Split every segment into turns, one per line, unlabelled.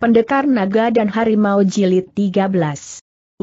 Pendekar Naga dan Harimau Jilid 13.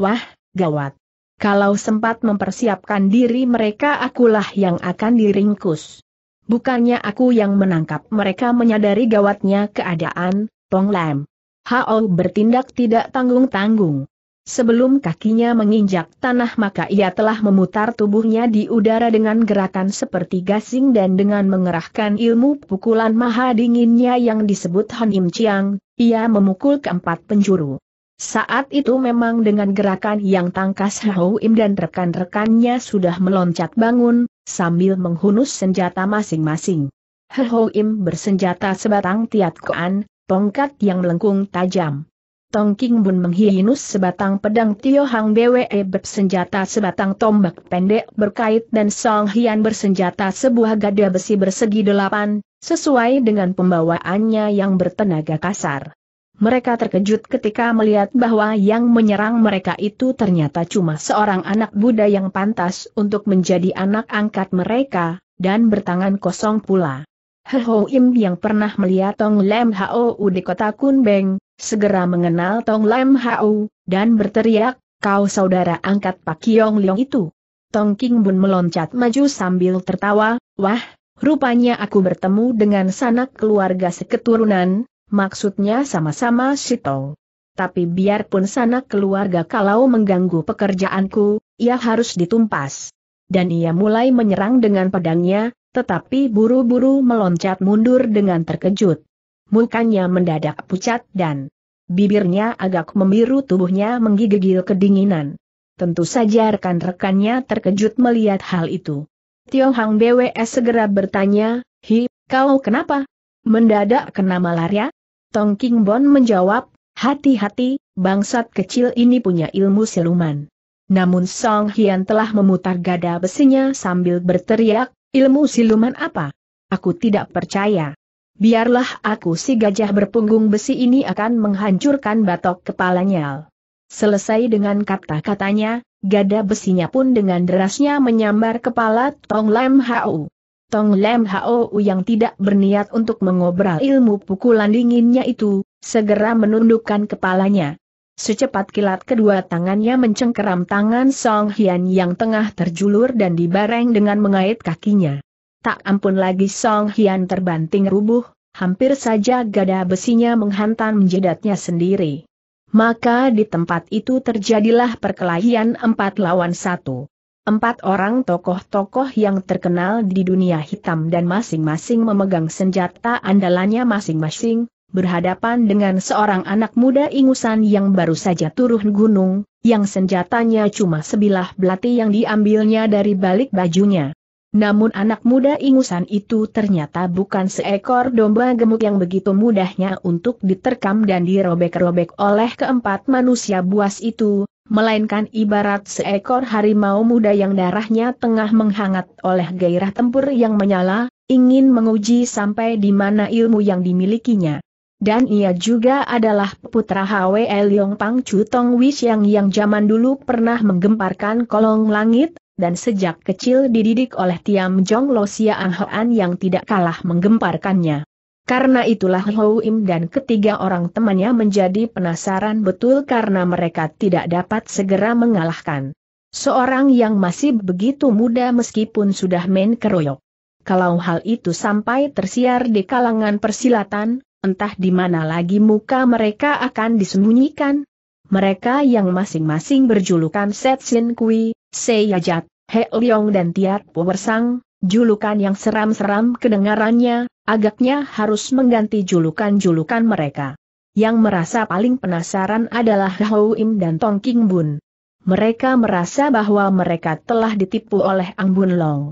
Wah, gawat. Kalau sempat mempersiapkan diri mereka akulah yang akan diringkus. Bukannya aku yang menangkap mereka menyadari gawatnya keadaan, Tong Lam. Hao bertindak tidak tanggung-tanggung. Sebelum kakinya menginjak tanah maka ia telah memutar tubuhnya di udara dengan gerakan seperti gasing dan dengan mengerahkan ilmu pukulan maha dinginnya yang disebut Han Im Chiang, ia memukul keempat penjuru. Saat itu memang dengan gerakan yang tangkas Hao Im dan rekan-rekannya sudah meloncat bangun, sambil menghunus senjata masing-masing. Hao Im bersenjata sebatang tiat koan, tongkat yang melengkung tajam. Tong King Bun menghinus sebatang pedang Tio Hang Bwe bersenjata sebatang tombak pendek berkait dan Song Hian bersenjata sebuah gada besi bersegi delapan, sesuai dengan pembawaannya yang bertenaga kasar. Mereka terkejut ketika melihat bahwa yang menyerang mereka itu ternyata cuma seorang anak buddha yang pantas untuk menjadi anak angkat mereka, dan bertangan kosong pula. He Ho Im yang pernah melihat Tong Lem Hou di kota Kunbeng, segera mengenal Tong Lam Hau, dan berteriak, kau saudara angkat Pak Yong Leong itu. Tong King Bun meloncat maju sambil tertawa, wah, rupanya aku bertemu dengan sanak keluarga seketurunan, maksudnya sama-sama Tong. Tapi biarpun sanak keluarga kalau mengganggu pekerjaanku, ia harus ditumpas. Dan ia mulai menyerang dengan pedangnya, tetapi buru-buru meloncat mundur dengan terkejut mukanya mendadak pucat dan bibirnya agak membiru tubuhnya menggigil kedinginan. Tentu saja rekan-rekannya terkejut melihat hal itu. Tio Hang BWS segera bertanya, Hi, kau kenapa? Mendadak kena malaria? Tong King Bon menjawab, hati-hati, bangsat kecil ini punya ilmu siluman. Namun Song Hian telah memutar gada besinya sambil berteriak, ilmu siluman apa? Aku tidak percaya biarlah aku si gajah berpunggung besi ini akan menghancurkan batok kepalanya. Selesai dengan kata-katanya, gada besinya pun dengan derasnya menyambar kepala Tong Lem Hau. Tong Lem Hau yang tidak berniat untuk mengobral ilmu pukulan dinginnya itu, segera menundukkan kepalanya. Secepat kilat kedua tangannya mencengkeram tangan Song Hian yang tengah terjulur dan dibareng dengan mengait kakinya. Tak ampun lagi Song Hian terbanting rubuh, hampir saja gada besinya menghantam jedatnya sendiri. Maka di tempat itu terjadilah perkelahian empat lawan satu. Empat orang tokoh-tokoh yang terkenal di dunia hitam dan masing-masing memegang senjata andalannya masing-masing, berhadapan dengan seorang anak muda ingusan yang baru saja turun gunung, yang senjatanya cuma sebilah belati yang diambilnya dari balik bajunya. Namun anak muda ingusan itu ternyata bukan seekor domba gemuk yang begitu mudahnya untuk diterkam dan dirobek-robek oleh keempat manusia buas itu, melainkan ibarat seekor harimau muda yang darahnya tengah menghangat oleh gairah tempur yang menyala, ingin menguji sampai di mana ilmu yang dimilikinya. Dan ia juga adalah putra Hwe Yong Pang Chu Tong yang yang zaman dulu pernah menggemparkan kolong langit, dan sejak kecil dididik oleh Tiam Jong Lo Sia Hoan yang tidak kalah menggemparkannya. Karena itulah Hou Im dan ketiga orang temannya menjadi penasaran betul karena mereka tidak dapat segera mengalahkan. Seorang yang masih begitu muda meskipun sudah main keroyok. Kalau hal itu sampai tersiar di kalangan persilatan, entah di mana lagi muka mereka akan disembunyikan. Mereka yang masing-masing berjulukan Set Sin Kui, Seyajat, He Leong dan Tiar Powersang, julukan yang seram-seram kedengarannya, agaknya harus mengganti julukan-julukan mereka. Yang merasa paling penasaran adalah Hau Im dan Tong King Bun. Mereka merasa bahwa mereka telah ditipu oleh Ang Bun Long.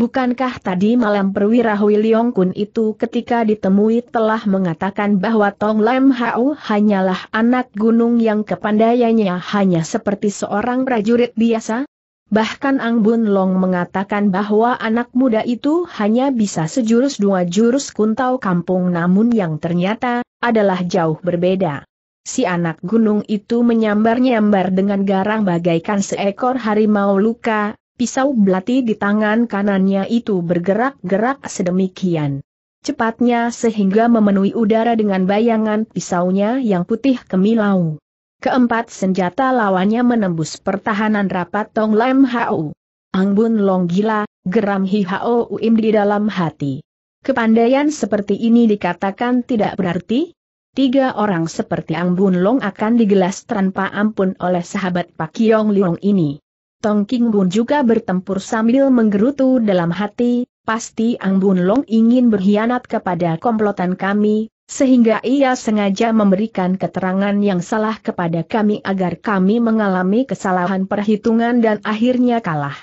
Bukankah tadi malam perwira Hui Leong Kun itu ketika ditemui telah mengatakan bahwa Tong Lam Hau hanyalah anak gunung yang kepandaiannya hanya seperti seorang prajurit biasa? Bahkan Ang Bun Long mengatakan bahwa anak muda itu hanya bisa sejurus dua jurus kuntau kampung namun yang ternyata adalah jauh berbeda. Si anak gunung itu menyambar-nyambar dengan garang bagaikan seekor harimau luka, pisau belati di tangan kanannya itu bergerak-gerak sedemikian cepatnya sehingga memenuhi udara dengan bayangan pisaunya yang putih kemilau. Keempat senjata lawannya menembus pertahanan rapat Tong Lam Hau. Bun Long gila, geram Hi Hao Uim di dalam hati. Kepandaian seperti ini dikatakan tidak berarti? Tiga orang seperti Ang Bun Long akan digelas tanpa ampun oleh sahabat Pak Yong Leong ini. Tong King Bun juga bertempur sambil menggerutu dalam hati, pasti Ang Bun Long ingin berkhianat kepada komplotan kami, sehingga ia sengaja memberikan keterangan yang salah kepada kami agar kami mengalami kesalahan perhitungan dan akhirnya kalah.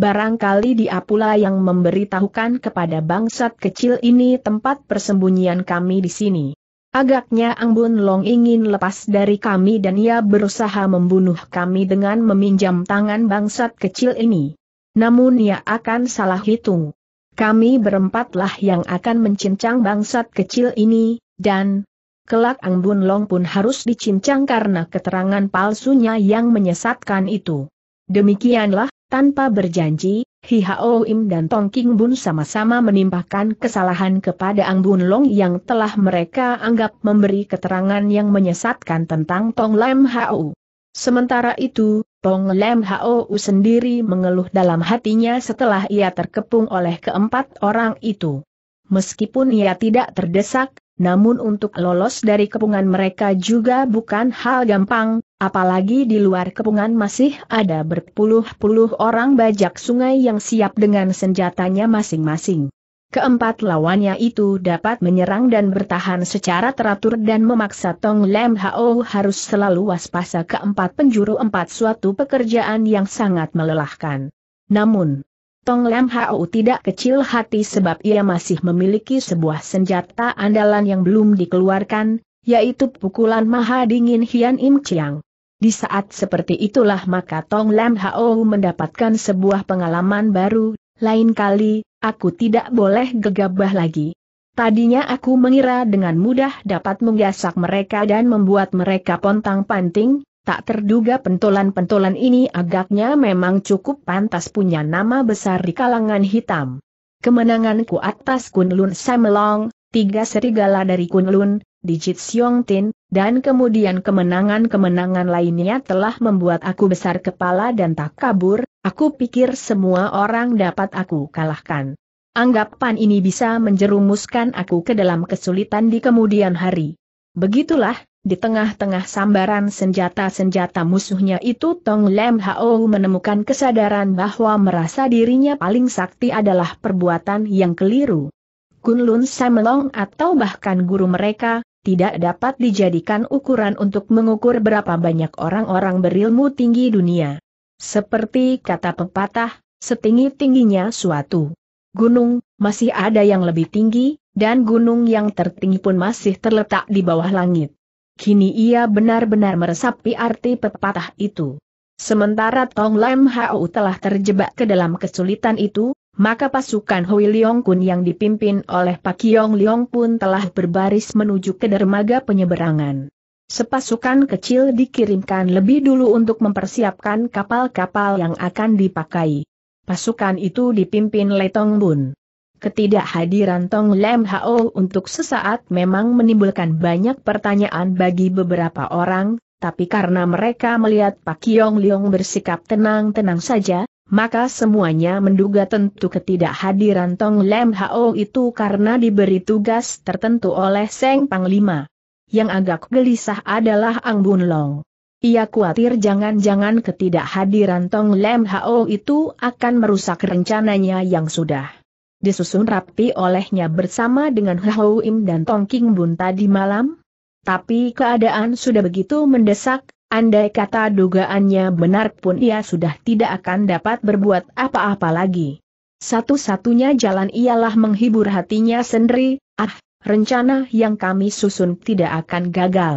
Barangkali dia pula yang memberitahukan kepada bangsat kecil ini tempat persembunyian kami di sini. Agaknya Anggun Long ingin lepas dari kami dan ia berusaha membunuh kami dengan meminjam tangan bangsat kecil ini. Namun ia akan salah hitung kami berempatlah yang akan mencincang bangsat kecil ini, dan kelak Ang Bun Long pun harus dicincang karena keterangan palsunya yang menyesatkan itu. Demikianlah, tanpa berjanji, Hiao Im dan Tong King Bun sama-sama menimpahkan kesalahan kepada Ang Bun Long yang telah mereka anggap memberi keterangan yang menyesatkan tentang Tong Lam Hao. Sementara itu, Pong Lam Hou sendiri mengeluh dalam hatinya setelah ia terkepung oleh keempat orang itu. Meskipun ia tidak terdesak, namun untuk lolos dari kepungan mereka juga bukan hal gampang, apalagi di luar kepungan masih ada berpuluh-puluh orang bajak sungai yang siap dengan senjatanya masing-masing keempat lawannya itu dapat menyerang dan bertahan secara teratur dan memaksa Tong Lem Hao harus selalu waspada keempat penjuru empat suatu pekerjaan yang sangat melelahkan. Namun, Tong Lem Hao tidak kecil hati sebab ia masih memiliki sebuah senjata andalan yang belum dikeluarkan, yaitu pukulan maha dingin Hian Im Chiang. Di saat seperti itulah maka Tong Lam Hao mendapatkan sebuah pengalaman baru, lain kali, Aku tidak boleh gegabah lagi. Tadinya aku mengira dengan mudah dapat menggasak mereka dan membuat mereka pontang-panting, tak terduga pentolan-pentolan ini agaknya memang cukup pantas punya nama besar di kalangan hitam. Kemenanganku atas Kunlun Samelong, tiga serigala dari Kunlun, digit Siong Tin, dan kemudian kemenangan-kemenangan lainnya telah membuat aku besar kepala dan tak kabur, aku pikir semua orang dapat aku kalahkan. Anggapan ini bisa menjerumuskan aku ke dalam kesulitan di kemudian hari. Begitulah, di tengah-tengah sambaran senjata-senjata musuhnya itu Tong Lem Hao menemukan kesadaran bahwa merasa dirinya paling sakti adalah perbuatan yang keliru. Kunlun Samelong atau bahkan guru mereka, tidak dapat dijadikan ukuran untuk mengukur berapa banyak orang-orang berilmu tinggi dunia. Seperti kata pepatah, setinggi-tingginya suatu gunung, masih ada yang lebih tinggi, dan gunung yang tertinggi pun masih terletak di bawah langit. Kini ia benar-benar meresapi arti pepatah itu. Sementara Tong Lam Hao telah terjebak ke dalam kesulitan itu, maka pasukan Hui Leong Kun yang dipimpin oleh Pak Yong Leong pun telah berbaris menuju ke dermaga penyeberangan. Sepasukan kecil dikirimkan lebih dulu untuk mempersiapkan kapal-kapal yang akan dipakai. Pasukan itu dipimpin Tong Bun. Ketidakhadiran Tong Lem Hao untuk sesaat memang menimbulkan banyak pertanyaan bagi beberapa orang, tapi karena mereka melihat Pak Yong Leong bersikap tenang-tenang saja, maka semuanya menduga tentu ketidakhadiran Tong Lem Hao itu karena diberi tugas tertentu oleh Seng Panglima. Yang agak gelisah adalah Ang Bun Long. Ia khawatir jangan-jangan ketidakhadiran Tong Lem Hao itu akan merusak rencananya yang sudah disusun rapi olehnya bersama dengan Hao Im dan Tong King Bun tadi malam. Tapi keadaan sudah begitu mendesak, Andai kata dugaannya benar pun ia sudah tidak akan dapat berbuat apa-apa lagi. Satu-satunya jalan ialah menghibur hatinya sendiri, ah, rencana yang kami susun tidak akan gagal.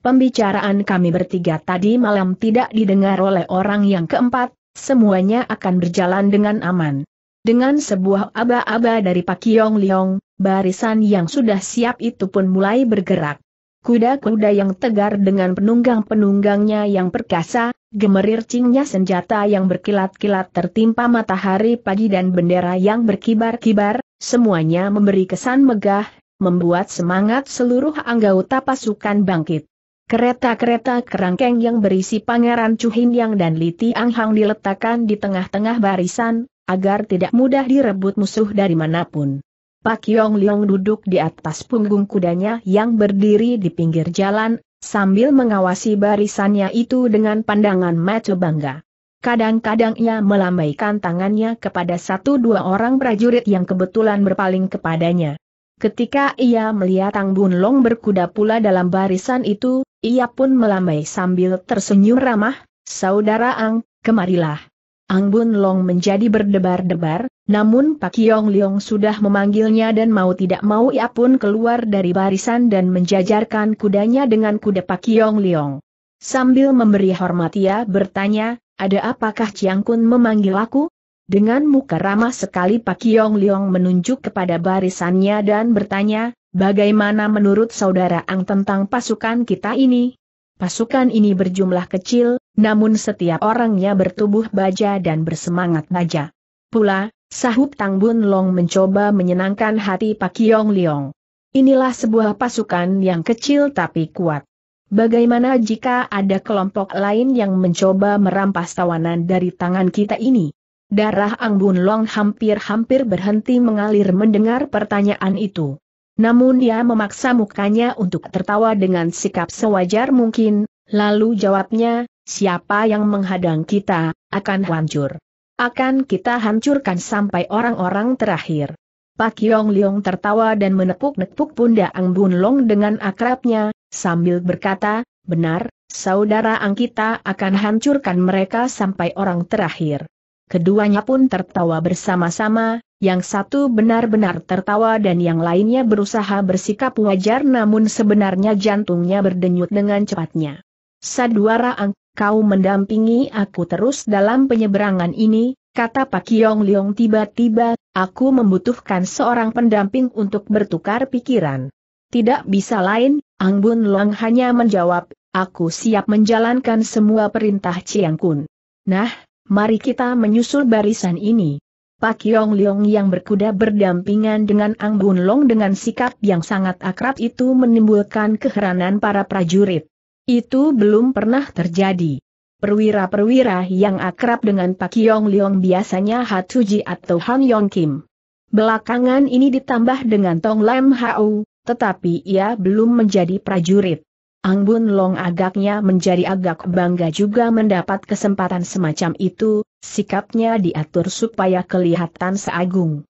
Pembicaraan kami bertiga tadi malam tidak didengar oleh orang yang keempat, semuanya akan berjalan dengan aman. Dengan sebuah aba-aba dari Pak Yong Leong, barisan yang sudah siap itu pun mulai bergerak. Kuda-kuda yang tegar dengan penunggang-penunggangnya yang perkasa, gemerincingnya senjata yang berkilat-kilat tertimpa matahari pagi dan bendera yang berkibar-kibar, semuanya memberi kesan megah, membuat semangat seluruh anggota pasukan bangkit. Kereta-kereta kerangkeng yang berisi Pangeran Cuhin Yang dan Liti Anghang diletakkan di tengah-tengah barisan, agar tidak mudah direbut musuh dari manapun. Pak Yong Leong duduk di atas punggung kudanya yang berdiri di pinggir jalan, sambil mengawasi barisannya itu dengan pandangan mata bangga. Kadang-kadang ia melambaikan tangannya kepada satu dua orang prajurit yang kebetulan berpaling kepadanya. Ketika ia melihat Tang Bun Long berkuda pula dalam barisan itu, ia pun melambai sambil tersenyum ramah, Saudara Ang, kemarilah. Ang Bun Long menjadi berdebar-debar, namun Pak Yong Leong sudah memanggilnya dan mau tidak mau ia pun keluar dari barisan dan menjajarkan kudanya dengan kuda Pak Yong Leong. Sambil memberi hormat ia bertanya, ada apakah Chiang Kun memanggil aku? Dengan muka ramah sekali Pak Yong Leong menunjuk kepada barisannya dan bertanya, bagaimana menurut saudara Ang tentang pasukan kita ini? Pasukan ini berjumlah kecil, namun setiap orangnya bertubuh baja dan bersemangat baja. Pula, sahut Tang Bun Long mencoba menyenangkan hati Pak Yong Liong. Inilah sebuah pasukan yang kecil tapi kuat. Bagaimana jika ada kelompok lain yang mencoba merampas tawanan dari tangan kita ini? Darah Ang Bun Long hampir-hampir berhenti mengalir mendengar pertanyaan itu. Namun dia memaksa mukanya untuk tertawa dengan sikap sewajar mungkin, lalu jawabnya, Siapa yang menghadang kita, akan hancur. Akan kita hancurkan sampai orang-orang terakhir. Pak Yong Leong tertawa dan menepuk-nepuk pundak Ang Bun Long dengan akrabnya, sambil berkata, benar, saudara Ang kita akan hancurkan mereka sampai orang terakhir. Keduanya pun tertawa bersama-sama, yang satu benar-benar tertawa dan yang lainnya berusaha bersikap wajar namun sebenarnya jantungnya berdenyut dengan cepatnya. Saduara ang, kau mendampingi aku terus dalam penyeberangan ini, kata Pak Kiong Leong tiba-tiba, aku membutuhkan seorang pendamping untuk bertukar pikiran. Tidak bisa lain, Ang Bun Long hanya menjawab, aku siap menjalankan semua perintah Chiang Kun. Nah, mari kita menyusul barisan ini. Pak Yong Leong yang berkuda berdampingan dengan Ang Bun Long dengan sikap yang sangat akrab itu menimbulkan keheranan para prajurit. Itu belum pernah terjadi. Perwira-perwira yang akrab dengan Pak Yong Leong biasanya Hatuji atau Han Yong Kim. Belakangan ini ditambah dengan Tong Lam Hau, tetapi ia belum menjadi prajurit. Ang Bun Long agaknya menjadi agak bangga juga mendapat kesempatan semacam itu, sikapnya diatur supaya kelihatan seagung.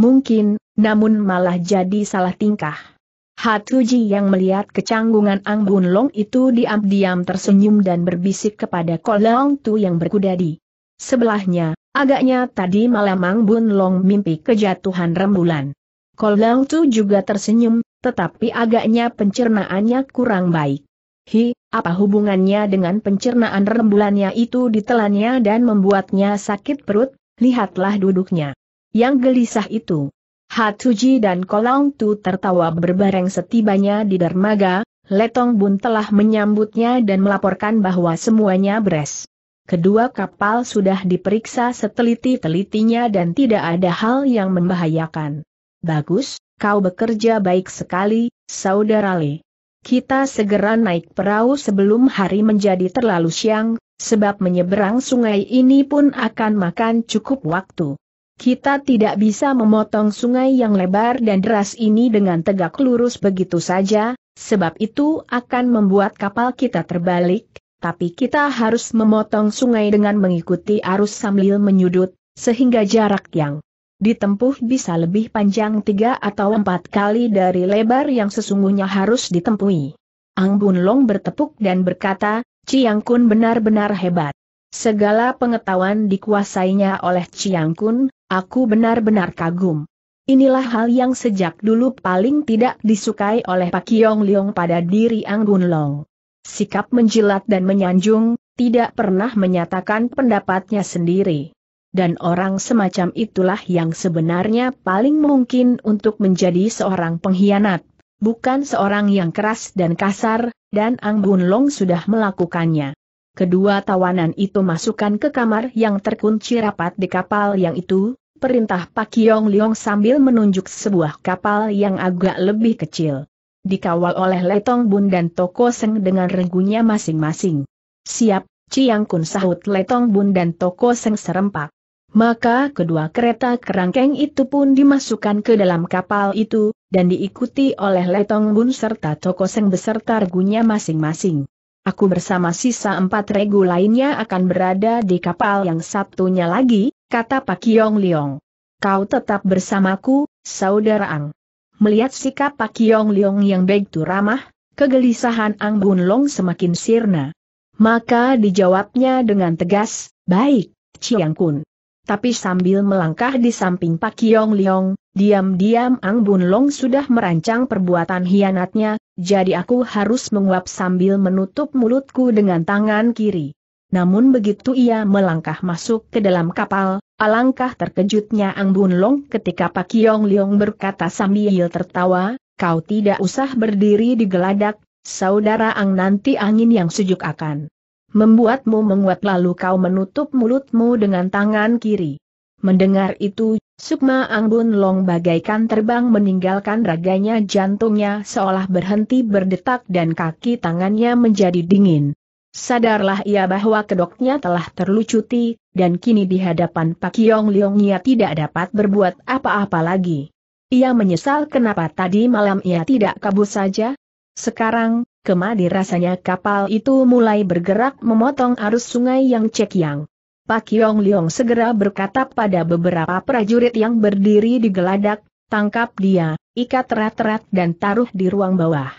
Mungkin, namun malah jadi salah tingkah. Hatuji yang melihat kecanggungan Ang Bun Long itu diam-diam tersenyum dan berbisik kepada Kolong Tu yang berkuda di sebelahnya, agaknya tadi malam Ang Bun Long mimpi kejatuhan rembulan. Kolong Tu juga tersenyum, tetapi agaknya pencernaannya kurang baik. Hi, apa hubungannya dengan pencernaan rembulannya itu ditelannya dan membuatnya sakit perut? Lihatlah duduknya. Yang gelisah itu, Hatuji dan Kolong Tu tertawa berbareng setibanya di dermaga, Letong Bun telah menyambutnya dan melaporkan bahwa semuanya beres. Kedua kapal sudah diperiksa seteliti-telitinya dan tidak ada hal yang membahayakan. Bagus, kau bekerja baik sekali, Saudara Le. Kita segera naik perahu sebelum hari menjadi terlalu siang, sebab menyeberang sungai ini pun akan makan cukup waktu. Kita tidak bisa memotong sungai yang lebar dan deras ini dengan tegak lurus begitu saja, sebab itu akan membuat kapal kita terbalik, tapi kita harus memotong sungai dengan mengikuti arus sambil menyudut, sehingga jarak yang ditempuh bisa lebih panjang tiga atau empat kali dari lebar yang sesungguhnya harus ditempui. Ang Bun Long bertepuk dan berkata, Ciang Kun benar-benar hebat. Segala pengetahuan dikuasainya oleh Ciang Kun, Aku benar-benar kagum. Inilah hal yang sejak dulu paling tidak disukai oleh Pak Yong Leong pada diri Anggun Long. Sikap menjilat dan menyanjung, tidak pernah menyatakan pendapatnya sendiri. Dan orang semacam itulah yang sebenarnya paling mungkin untuk menjadi seorang pengkhianat, bukan seorang yang keras dan kasar, dan Anggun Long sudah melakukannya kedua tawanan itu masukkan ke kamar yang terkunci rapat di kapal yang itu, perintah Pak Yong Leong sambil menunjuk sebuah kapal yang agak lebih kecil. Dikawal oleh Letong Bun dan Toko Seng dengan regunya masing-masing. Siap, Ciang Kun sahut Letong Bun dan Toko Seng serempak. Maka kedua kereta kerangkeng itu pun dimasukkan ke dalam kapal itu, dan diikuti oleh Letong Bun serta Toko Seng beserta regunya masing-masing. Aku bersama sisa empat regu lainnya akan berada di kapal yang Sabtunya lagi, kata Pak Kiong Liong. Kau tetap bersamaku, saudara Ang. Melihat sikap Pak Kiong Liong yang begitu ramah, kegelisahan Ang Bun Long semakin sirna. Maka dijawabnya dengan tegas, baik, Chiang Kun tapi sambil melangkah di samping Pak Yong Leong, diam-diam Ang Bun Long sudah merancang perbuatan hianatnya, jadi aku harus menguap sambil menutup mulutku dengan tangan kiri. Namun begitu ia melangkah masuk ke dalam kapal, alangkah terkejutnya Ang Bun Long ketika Pak Yong Leong berkata sambil tertawa, kau tidak usah berdiri di geladak, saudara Ang nanti angin yang sejuk akan membuatmu menguat lalu kau menutup mulutmu dengan tangan kiri. Mendengar itu, Sukma Angbun Long bagaikan terbang meninggalkan raganya jantungnya seolah berhenti berdetak dan kaki tangannya menjadi dingin. Sadarlah ia bahwa kedoknya telah terlucuti, dan kini di hadapan Pak Yong Leong ia tidak dapat berbuat apa-apa lagi. Ia menyesal kenapa tadi malam ia tidak kabur saja. Sekarang, Kemadi rasanya kapal itu mulai bergerak memotong arus sungai yang cek yang. Pak Yong Leong segera berkata pada beberapa prajurit yang berdiri di geladak, tangkap dia, ikat rat-rat dan taruh di ruang bawah.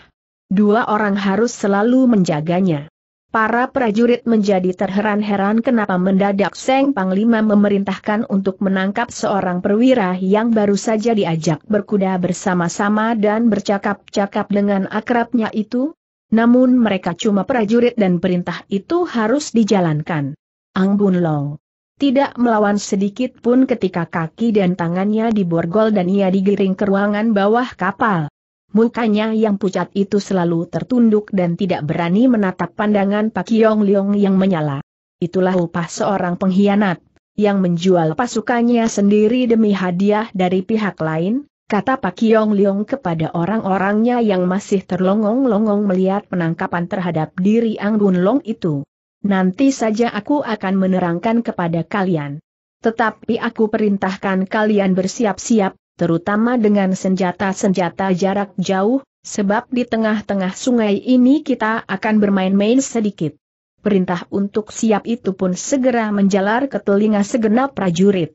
Dua orang harus selalu menjaganya. Para prajurit menjadi terheran-heran kenapa mendadak Seng Panglima memerintahkan untuk menangkap seorang perwira yang baru saja diajak berkuda bersama-sama dan bercakap-cakap dengan akrabnya itu, namun mereka cuma prajurit dan perintah itu harus dijalankan. Ang Bun Long tidak melawan sedikit pun ketika kaki dan tangannya diborgol dan ia digiring ke ruangan bawah kapal. Mukanya yang pucat itu selalu tertunduk dan tidak berani menatap pandangan Pak Yong Leong yang menyala. Itulah upah seorang pengkhianat, yang menjual pasukannya sendiri demi hadiah dari pihak lain, kata Pak Kiong Leong kepada orang-orangnya yang masih terlongong-longong melihat penangkapan terhadap diri Ang Bun Long itu. Nanti saja aku akan menerangkan kepada kalian. Tetapi aku perintahkan kalian bersiap-siap, terutama dengan senjata-senjata jarak jauh, sebab di tengah-tengah sungai ini kita akan bermain-main sedikit. Perintah untuk siap itu pun segera menjalar ke telinga segenap prajurit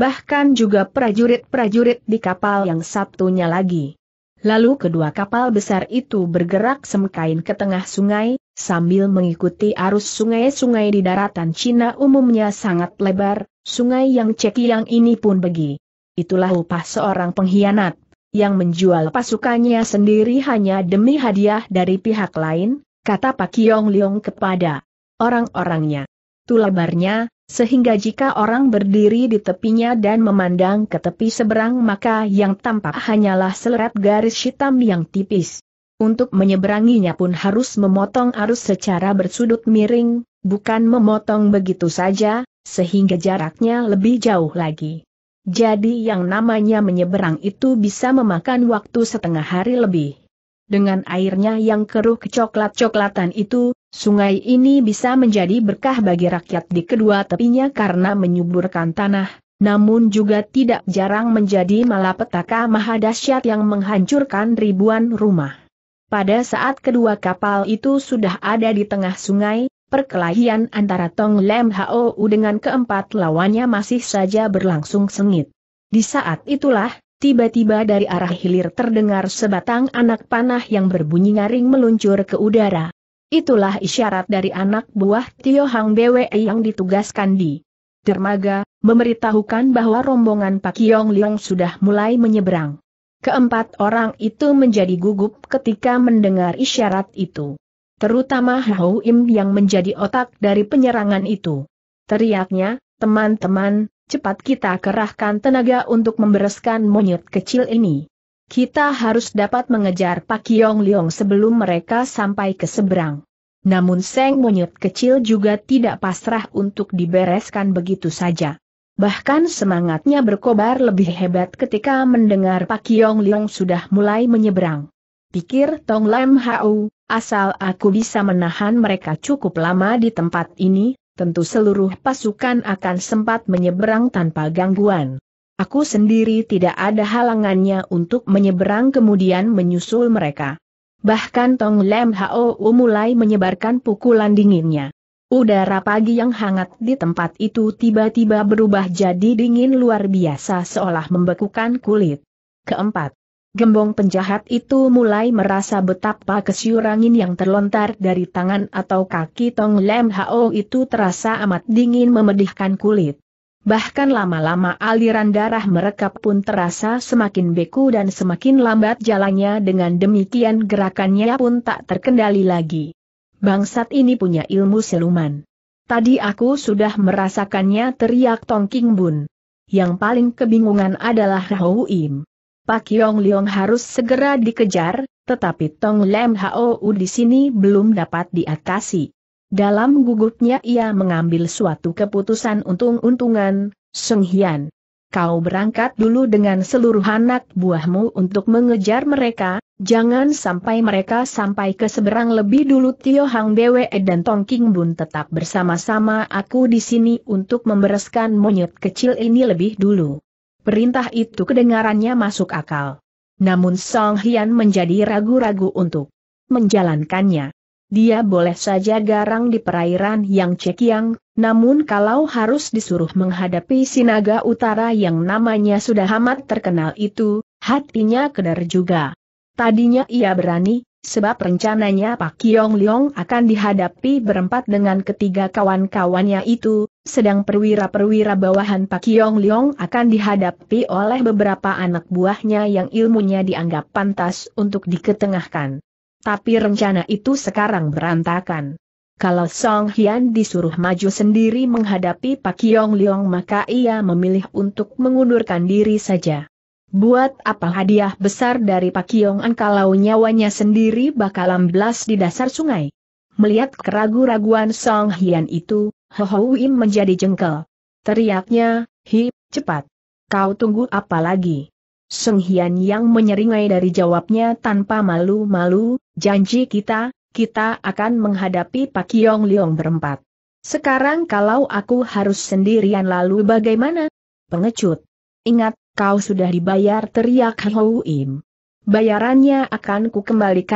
bahkan juga prajurit-prajurit di kapal yang satunya lagi. Lalu kedua kapal besar itu bergerak semkain ke tengah sungai, sambil mengikuti arus sungai-sungai di daratan Cina umumnya sangat lebar, sungai yang yang ini pun begi. Itulah upah seorang pengkhianat, yang menjual pasukannya sendiri hanya demi hadiah dari pihak lain, kata Pak Kiong Leong kepada orang-orangnya. Tulabarnya, sehingga jika orang berdiri di tepinya dan memandang ke tepi seberang maka yang tampak hanyalah selerat garis hitam yang tipis. Untuk menyeberanginya pun harus memotong arus secara bersudut miring, bukan memotong begitu saja, sehingga jaraknya lebih jauh lagi. Jadi yang namanya menyeberang itu bisa memakan waktu setengah hari lebih. Dengan airnya yang keruh kecoklat-coklatan itu, sungai ini bisa menjadi berkah bagi rakyat di kedua tepinya karena menyuburkan tanah, namun juga tidak jarang menjadi malapetaka mahadasyat yang menghancurkan ribuan rumah. Pada saat kedua kapal itu sudah ada di tengah sungai, perkelahian antara Tong Lem Hou dengan keempat lawannya masih saja berlangsung sengit. Di saat itulah, Tiba-tiba dari arah hilir terdengar sebatang anak panah yang berbunyi nyaring meluncur ke udara. Itulah isyarat dari anak buah Tio Hang Bwe yang ditugaskan di dermaga, memberitahukan bahwa rombongan Pak Yong Leong sudah mulai menyeberang. Keempat orang itu menjadi gugup ketika mendengar isyarat itu. Terutama Hao Im yang menjadi otak dari penyerangan itu. Teriaknya, teman-teman, Cepat kita kerahkan tenaga untuk membereskan monyet kecil ini. Kita harus dapat mengejar Pak Yong Leong sebelum mereka sampai ke seberang. Namun seng monyet kecil juga tidak pasrah untuk dibereskan begitu saja. Bahkan semangatnya berkobar lebih hebat ketika mendengar Pak Yong Leong sudah mulai menyeberang. Pikir Tong Lam Hau, asal aku bisa menahan mereka cukup lama di tempat ini, tentu seluruh pasukan akan sempat menyeberang tanpa gangguan. Aku sendiri tidak ada halangannya untuk menyeberang kemudian menyusul mereka. Bahkan Tong Lem Hao mulai menyebarkan pukulan dinginnya. Udara pagi yang hangat di tempat itu tiba-tiba berubah jadi dingin luar biasa seolah membekukan kulit. Keempat, Gembong penjahat itu mulai merasa betapa kesyurangin yang terlontar dari tangan atau kaki Tong Lem Hao itu terasa amat dingin memedihkan kulit. Bahkan lama-lama aliran darah mereka pun terasa semakin beku dan semakin lambat jalannya dengan demikian gerakannya pun tak terkendali lagi. Bangsat ini punya ilmu siluman. Tadi aku sudah merasakannya teriak Tong King Bun. Yang paling kebingungan adalah Hao Im. Pak Yong Leong harus segera dikejar, tetapi Tong Lem Hou di sini belum dapat diatasi. Dalam gugupnya ia mengambil suatu keputusan untung-untungan, Seng Hian. Kau berangkat dulu dengan seluruh anak buahmu untuk mengejar mereka, jangan sampai mereka sampai ke seberang lebih dulu Tio Hang Bwe dan Tong King Bun tetap bersama-sama aku di sini untuk membereskan monyet kecil ini lebih dulu. Perintah itu kedengarannya masuk akal. Namun Song Hian menjadi ragu-ragu untuk menjalankannya. Dia boleh saja garang di perairan yang cekiang, namun kalau harus disuruh menghadapi sinaga utara yang namanya sudah amat terkenal itu, hatinya kedar juga. Tadinya ia berani, sebab rencananya Pak Kiong Liong akan dihadapi berempat dengan ketiga kawan-kawannya itu, sedang perwira-perwira bawahan Pak Yong Leong akan dihadapi oleh beberapa anak buahnya yang ilmunya dianggap pantas untuk diketengahkan. Tapi rencana itu sekarang berantakan. Kalau Song Hian disuruh maju sendiri menghadapi Pak Yong Leong maka ia memilih untuk mengundurkan diri saja. Buat apa hadiah besar dari Pak Yong-an kalau nyawanya sendiri bakal amblas di dasar sungai? Melihat keragu-raguan Song Hian itu, Hohouim menjadi jengkel. Teriaknya, hi, cepat. Kau tunggu apa lagi? Seng Hian yang menyeringai dari jawabnya tanpa malu-malu, janji kita, kita akan menghadapi Pak Yong Leong berempat. Sekarang kalau aku harus sendirian lalu bagaimana? Pengecut. Ingat, kau sudah dibayar teriak Hoim. Bayarannya akan ku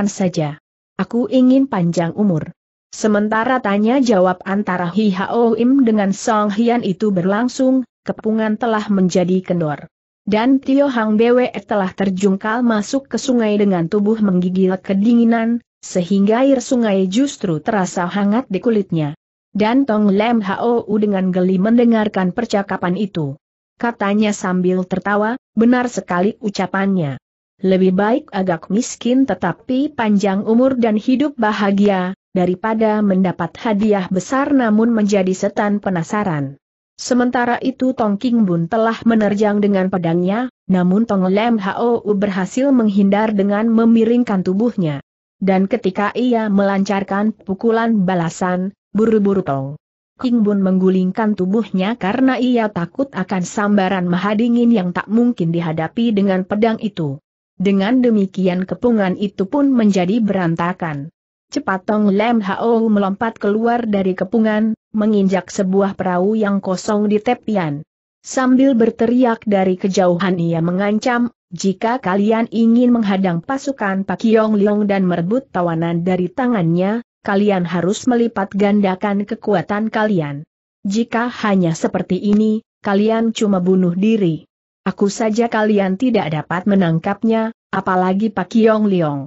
saja. Aku ingin panjang umur. Sementara tanya jawab antara Hi Hao Im dengan Song Hian itu berlangsung, kepungan telah menjadi kendor. Dan Tio Hang Bwe telah terjungkal masuk ke sungai dengan tubuh menggigil kedinginan, sehingga air sungai justru terasa hangat di kulitnya. Dan Tong Lem Hao dengan geli mendengarkan percakapan itu. Katanya sambil tertawa, benar sekali ucapannya. Lebih baik agak miskin tetapi panjang umur dan hidup bahagia, daripada mendapat hadiah besar namun menjadi setan penasaran. Sementara itu Tong King Bun telah menerjang dengan pedangnya, namun Tong Lem Ho berhasil menghindar dengan memiringkan tubuhnya. Dan ketika ia melancarkan pukulan balasan, buru-buru Tong King Bun menggulingkan tubuhnya karena ia takut akan sambaran mahadingin yang tak mungkin dihadapi dengan pedang itu. Dengan demikian kepungan itu pun menjadi berantakan. Cepat Tong Lem Hao melompat keluar dari kepungan, menginjak sebuah perahu yang kosong di tepian. Sambil berteriak dari kejauhan ia mengancam, jika kalian ingin menghadang pasukan Pak Yong Leong dan merebut tawanan dari tangannya, kalian harus melipat gandakan kekuatan kalian. Jika hanya seperti ini, kalian cuma bunuh diri. Aku saja kalian tidak dapat menangkapnya, apalagi Pak Yong Leong.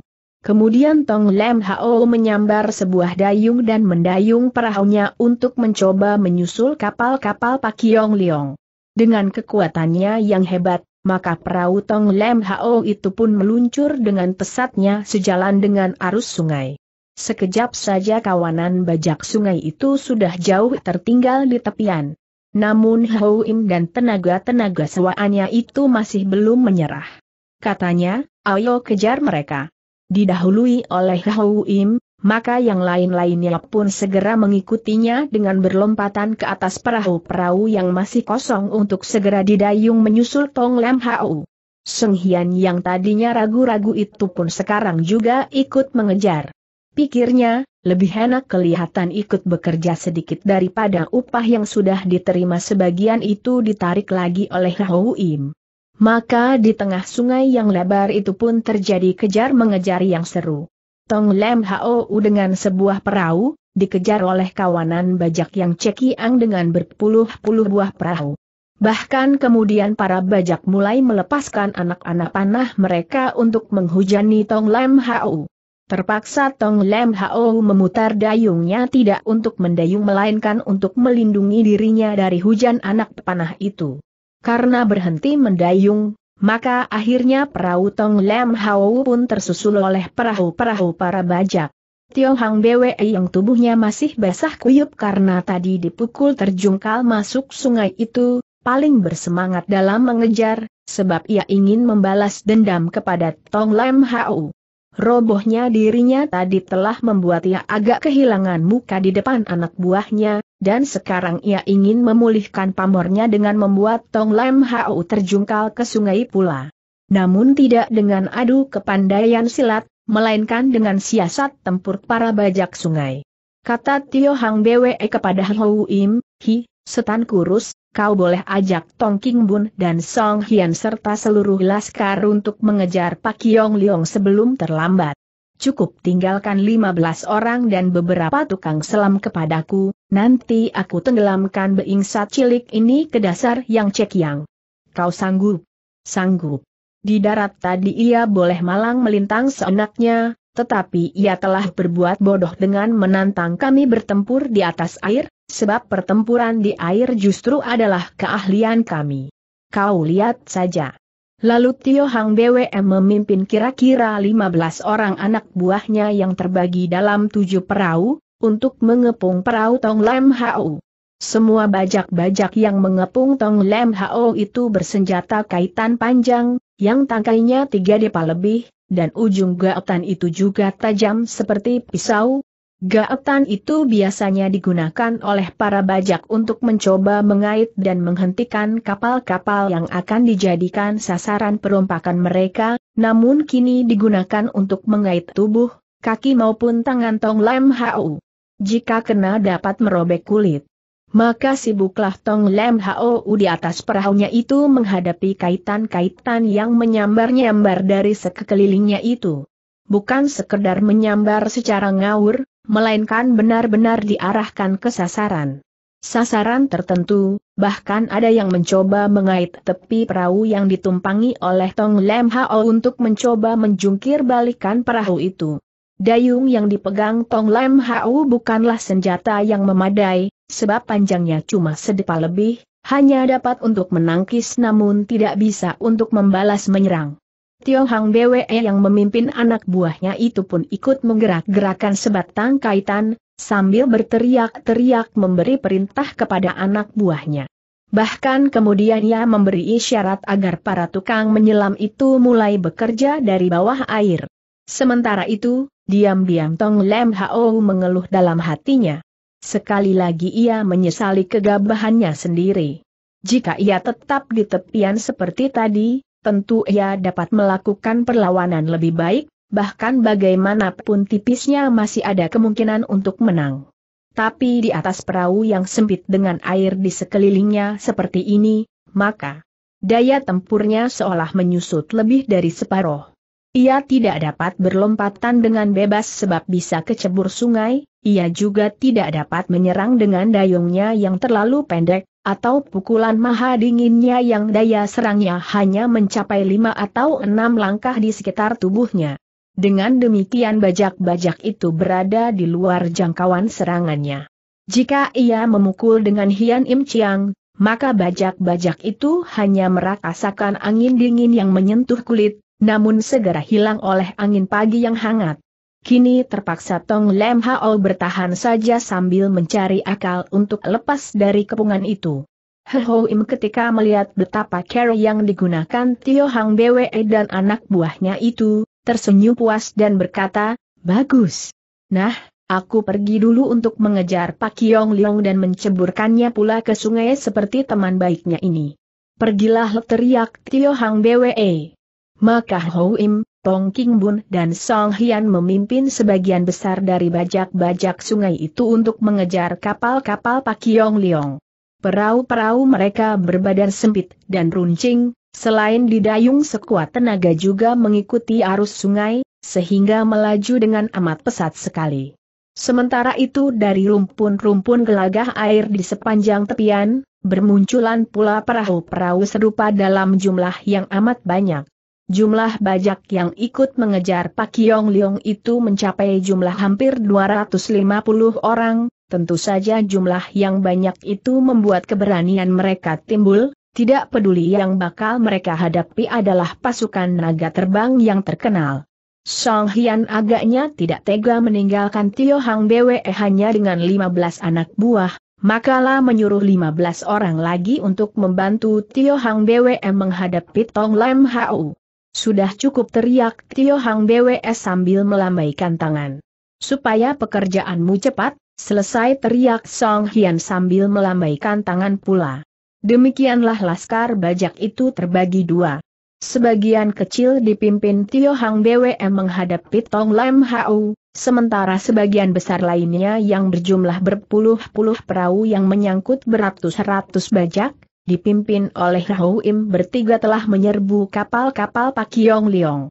Kemudian Tong Lem Hao menyambar sebuah dayung dan mendayung perahunya untuk mencoba menyusul kapal-kapal Pak Yong Liong. Dengan kekuatannya yang hebat, maka perahu Tong Lem Hao itu pun meluncur dengan pesatnya sejalan dengan arus sungai. Sekejap saja kawanan bajak sungai itu sudah jauh tertinggal di tepian. Namun Hao Im dan tenaga-tenaga sewaannya itu masih belum menyerah. Katanya, ayo kejar mereka didahului oleh Hauim, maka yang lain-lainnya pun segera mengikutinya dengan berlompatan ke atas perahu-perahu yang masih kosong untuk segera didayung menyusul Tong Lam Hau. Seng Hian yang tadinya ragu-ragu itu pun sekarang juga ikut mengejar. Pikirnya, lebih enak kelihatan ikut bekerja sedikit daripada upah yang sudah diterima sebagian itu ditarik lagi oleh Hauim. Maka di tengah sungai yang lebar itu pun terjadi kejar-mengejar yang seru. Tong Lem Hou dengan sebuah perahu, dikejar oleh kawanan bajak yang cekiang dengan berpuluh-puluh buah perahu. Bahkan kemudian para bajak mulai melepaskan anak-anak panah mereka untuk menghujani Tong Lem Hou. Terpaksa Tong Lem Hao memutar dayungnya tidak untuk mendayung melainkan untuk melindungi dirinya dari hujan anak panah itu. Karena berhenti mendayung, maka akhirnya perahu Tong Lam Hao pun tersusul oleh perahu-perahu para bajak. Tiong Hang Bwe yang tubuhnya masih basah kuyup karena tadi dipukul terjungkal masuk sungai itu, paling bersemangat dalam mengejar, sebab ia ingin membalas dendam kepada Tong Lam Hao. Robohnya dirinya tadi telah membuat ia agak kehilangan muka di depan anak buahnya, dan sekarang ia ingin memulihkan pamornya dengan membuat Tong Lam hau terjungkal ke sungai pula. Namun tidak dengan adu kepandaian silat, melainkan dengan siasat tempur para bajak sungai. Kata Tio Hang Bwe kepada Hou Im, Hi, Setan kurus, kau boleh ajak Tong King Bun dan Song Hian serta seluruh laskar untuk mengejar Pak Yong Leong sebelum terlambat. Cukup tinggalkan 15 orang dan beberapa tukang selam kepadaku, nanti aku tenggelamkan beingsat cilik ini ke dasar yang cek yang. Kau sanggup? Sanggup. Di darat tadi ia boleh malang melintang seenaknya, tetapi ia telah berbuat bodoh dengan menantang kami bertempur di atas air, Sebab pertempuran di air justru adalah keahlian kami. Kau lihat saja. Lalu Tio Hang BWM memimpin kira-kira 15 orang anak buahnya yang terbagi dalam tujuh perahu, untuk mengepung perahu Tong Lam Hau. Semua bajak-bajak yang mengepung Tong Lam Hau itu bersenjata kaitan panjang, yang tangkainya tiga depa lebih, dan ujung gaotan itu juga tajam seperti pisau, Gaetan itu biasanya digunakan oleh para bajak untuk mencoba mengait dan menghentikan kapal-kapal yang akan dijadikan sasaran perompakan mereka, namun kini digunakan untuk mengait tubuh, kaki maupun tangan Tong Lem Hau. Jika kena dapat merobek kulit. Maka sibuklah Tong Lem Hau di atas perahunya itu menghadapi kaitan-kaitan yang menyambar-nyambar dari sekelilingnya itu bukan sekedar menyambar secara ngawur, melainkan benar-benar diarahkan ke sasaran. Sasaran tertentu, bahkan ada yang mencoba mengait tepi perahu yang ditumpangi oleh Tong Lem Hao untuk mencoba menjungkir balikan perahu itu. Dayung yang dipegang Tong Lem Hao bukanlah senjata yang memadai, sebab panjangnya cuma sedepa lebih, hanya dapat untuk menangkis namun tidak bisa untuk membalas menyerang. Tio Hang Bwe yang memimpin anak buahnya itu pun ikut menggerak-gerakan sebatang kaitan, sambil berteriak-teriak memberi perintah kepada anak buahnya. Bahkan kemudian ia memberi isyarat agar para tukang menyelam itu mulai bekerja dari bawah air. Sementara itu, diam-diam Tong Lem Hao mengeluh dalam hatinya. Sekali lagi ia menyesali kegabahannya sendiri. Jika ia tetap di tepian seperti tadi, tentu ia dapat melakukan perlawanan lebih baik, bahkan bagaimanapun tipisnya masih ada kemungkinan untuk menang. Tapi di atas perahu yang sempit dengan air di sekelilingnya seperti ini, maka daya tempurnya seolah menyusut lebih dari separoh. Ia tidak dapat berlompatan dengan bebas sebab bisa kecebur sungai, ia juga tidak dapat menyerang dengan dayungnya yang terlalu pendek, atau pukulan maha dinginnya yang daya serangnya hanya mencapai lima atau enam langkah di sekitar tubuhnya. Dengan demikian bajak-bajak itu berada di luar jangkauan serangannya. Jika ia memukul dengan Hian Im Chiang, maka bajak-bajak itu hanya merakasakan angin dingin yang menyentuh kulit, namun segera hilang oleh angin pagi yang hangat. Kini terpaksa Tong Lem Hao bertahan saja sambil mencari akal untuk lepas dari kepungan itu. Ho Im ketika melihat betapa care yang digunakan Tio Hang Bwe dan anak buahnya itu, tersenyum puas dan berkata, Bagus. Nah, Aku pergi dulu untuk mengejar Pak Yong Leong dan menceburkannya pula ke sungai seperti teman baiknya ini. Pergilah teriak Tio Hang Bwe. Maka Hou Im, Tong King Bun dan Song Hian memimpin sebagian besar dari bajak-bajak sungai itu untuk mengejar kapal-kapal Pak Yong Liong. Perahu-perahu mereka berbadan sempit dan runcing, selain didayung sekuat tenaga juga mengikuti arus sungai, sehingga melaju dengan amat pesat sekali. Sementara itu dari rumpun-rumpun gelagah air di sepanjang tepian, bermunculan pula perahu-perahu serupa dalam jumlah yang amat banyak. Jumlah bajak yang ikut mengejar Pak Yong Leong itu mencapai jumlah hampir 250 orang, tentu saja jumlah yang banyak itu membuat keberanian mereka timbul, tidak peduli yang bakal mereka hadapi adalah pasukan naga terbang yang terkenal. Song Hian agaknya tidak tega meninggalkan Tio Hang Bwe hanya dengan 15 anak buah, Makalah menyuruh 15 orang lagi untuk membantu Tio Hang BWE menghadapi Tong Lam Hau. Sudah cukup teriak Tio Hang BWS sambil melambaikan tangan. Supaya pekerjaanmu cepat, selesai teriak Song Hian sambil melambaikan tangan pula. Demikianlah laskar bajak itu terbagi dua. Sebagian kecil dipimpin Tio Hang BWM menghadapi Tong Lam Hau, sementara sebagian besar lainnya yang berjumlah berpuluh-puluh perahu yang menyangkut beratus-ratus bajak, dipimpin oleh Im bertiga telah menyerbu kapal-kapal Pak Yong Liong.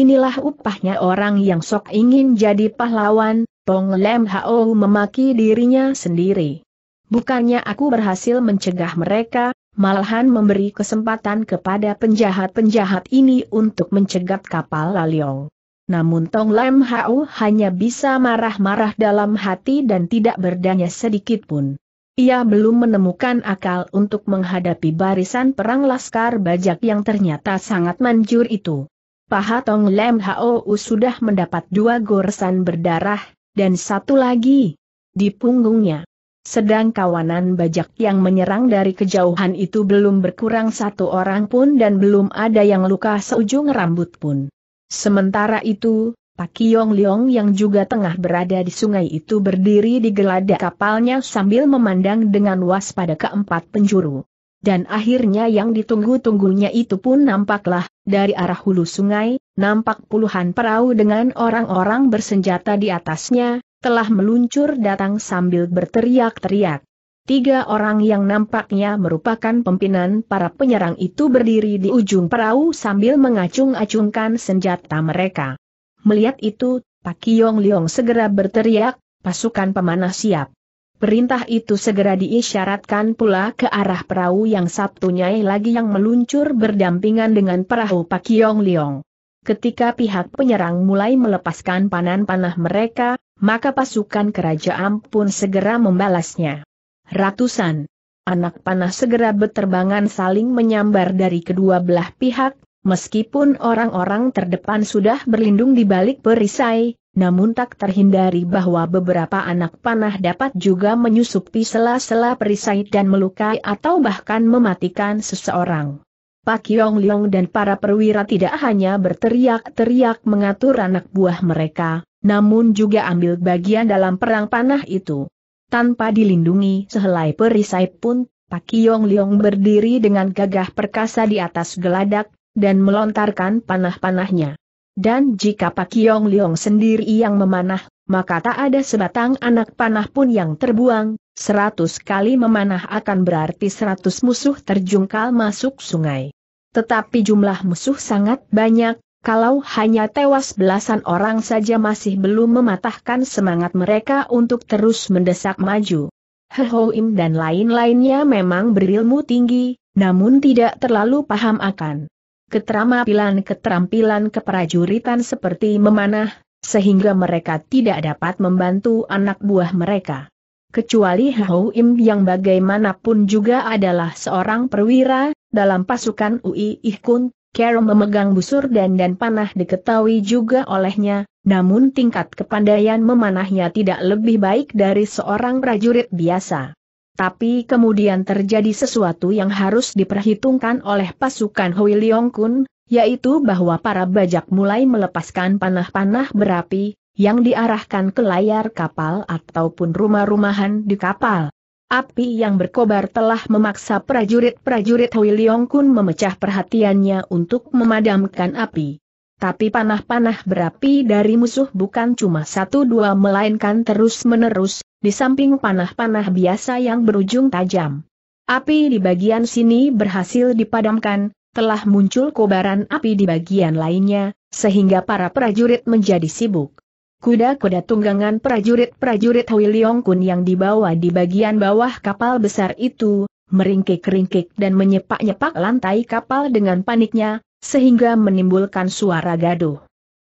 Inilah upahnya orang yang sok ingin jadi pahlawan, Tong Lem Hao memaki dirinya sendiri. Bukannya aku berhasil mencegah mereka, malahan memberi kesempatan kepada penjahat-penjahat ini untuk mencegat kapal Laliong. Namun Tong Lem Hao hanya bisa marah-marah dalam hati dan tidak berdaya sedikit pun. Ia belum menemukan akal untuk menghadapi barisan perang laskar bajak yang ternyata sangat manjur itu. Pahatong Lem Hou sudah mendapat dua goresan berdarah, dan satu lagi di punggungnya. Sedang kawanan bajak yang menyerang dari kejauhan itu belum berkurang satu orang pun dan belum ada yang luka seujung rambut pun. Sementara itu, Pak Yong Leong yang juga tengah berada di sungai itu berdiri di gelada kapalnya sambil memandang dengan waspada keempat penjuru. Dan akhirnya yang ditunggu-tunggunya itu pun nampaklah, dari arah hulu sungai, nampak puluhan perahu dengan orang-orang bersenjata di atasnya, telah meluncur datang sambil berteriak-teriak. Tiga orang yang nampaknya merupakan pimpinan para penyerang itu berdiri di ujung perahu sambil mengacung-acungkan senjata mereka. Melihat itu, Pak Yong Leong segera berteriak, pasukan pemanah siap. Perintah itu segera diisyaratkan pula ke arah perahu yang nyai lagi yang meluncur berdampingan dengan perahu Pak Yong Leong. Ketika pihak penyerang mulai melepaskan panan panah mereka, maka pasukan kerajaan pun segera membalasnya. Ratusan anak panah segera berterbangan saling menyambar dari kedua belah pihak, Meskipun orang-orang terdepan sudah berlindung di balik perisai, namun tak terhindari bahwa beberapa anak panah dapat juga menyusupi sela-sela perisai dan melukai atau bahkan mematikan seseorang. Pak Yong Leong dan para perwira tidak hanya berteriak-teriak mengatur anak buah mereka, namun juga ambil bagian dalam perang panah itu. Tanpa dilindungi sehelai perisai pun, Pak Yong Leong berdiri dengan gagah perkasa di atas geladak, dan melontarkan panah-panahnya. Dan jika Pak Yong Leong sendiri yang memanah, maka tak ada sebatang anak panah pun yang terbuang, seratus kali memanah akan berarti seratus musuh terjungkal masuk sungai. Tetapi jumlah musuh sangat banyak, kalau hanya tewas belasan orang saja masih belum mematahkan semangat mereka untuk terus mendesak maju. Hehoim dan lain-lainnya memang berilmu tinggi, namun tidak terlalu paham akan keterampilan-keterampilan keprajuritan seperti memanah, sehingga mereka tidak dapat membantu anak buah mereka. Kecuali Hou Im yang bagaimanapun juga adalah seorang perwira, dalam pasukan UI Ihkun, Carol memegang busur dan dan panah diketahui juga olehnya, namun tingkat kepandaian memanahnya tidak lebih baik dari seorang prajurit biasa. Tapi kemudian terjadi sesuatu yang harus diperhitungkan oleh pasukan Hui Leong Kun, yaitu bahwa para bajak mulai melepaskan panah-panah berapi, yang diarahkan ke layar kapal ataupun rumah-rumahan di kapal. Api yang berkobar telah memaksa prajurit-prajurit Hui Leong Kun memecah perhatiannya untuk memadamkan api. Tapi panah-panah berapi dari musuh bukan cuma satu dua melainkan terus-menerus, di samping panah-panah biasa yang berujung tajam. Api di bagian sini berhasil dipadamkan, telah muncul kobaran api di bagian lainnya, sehingga para prajurit menjadi sibuk. Kuda-kuda tunggangan prajurit-prajurit Hui Leong Kun yang dibawa di bagian bawah kapal besar itu, meringkik-ringkik dan menyepak-nyepak lantai kapal dengan paniknya, sehingga menimbulkan suara gaduh.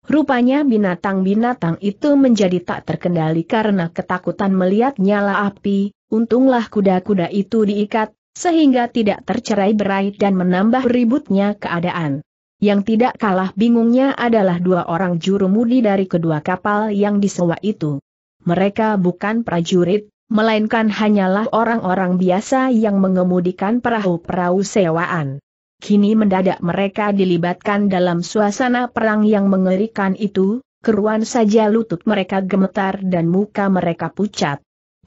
Rupanya binatang-binatang itu menjadi tak terkendali karena ketakutan melihat nyala api, untunglah kuda-kuda itu diikat, sehingga tidak tercerai berai dan menambah ributnya keadaan. Yang tidak kalah bingungnya adalah dua orang juru mudi dari kedua kapal yang disewa itu. Mereka bukan prajurit, melainkan hanyalah orang-orang biasa yang mengemudikan perahu-perahu sewaan kini mendadak mereka dilibatkan dalam suasana perang yang mengerikan itu, keruan saja lutut mereka gemetar dan muka mereka pucat.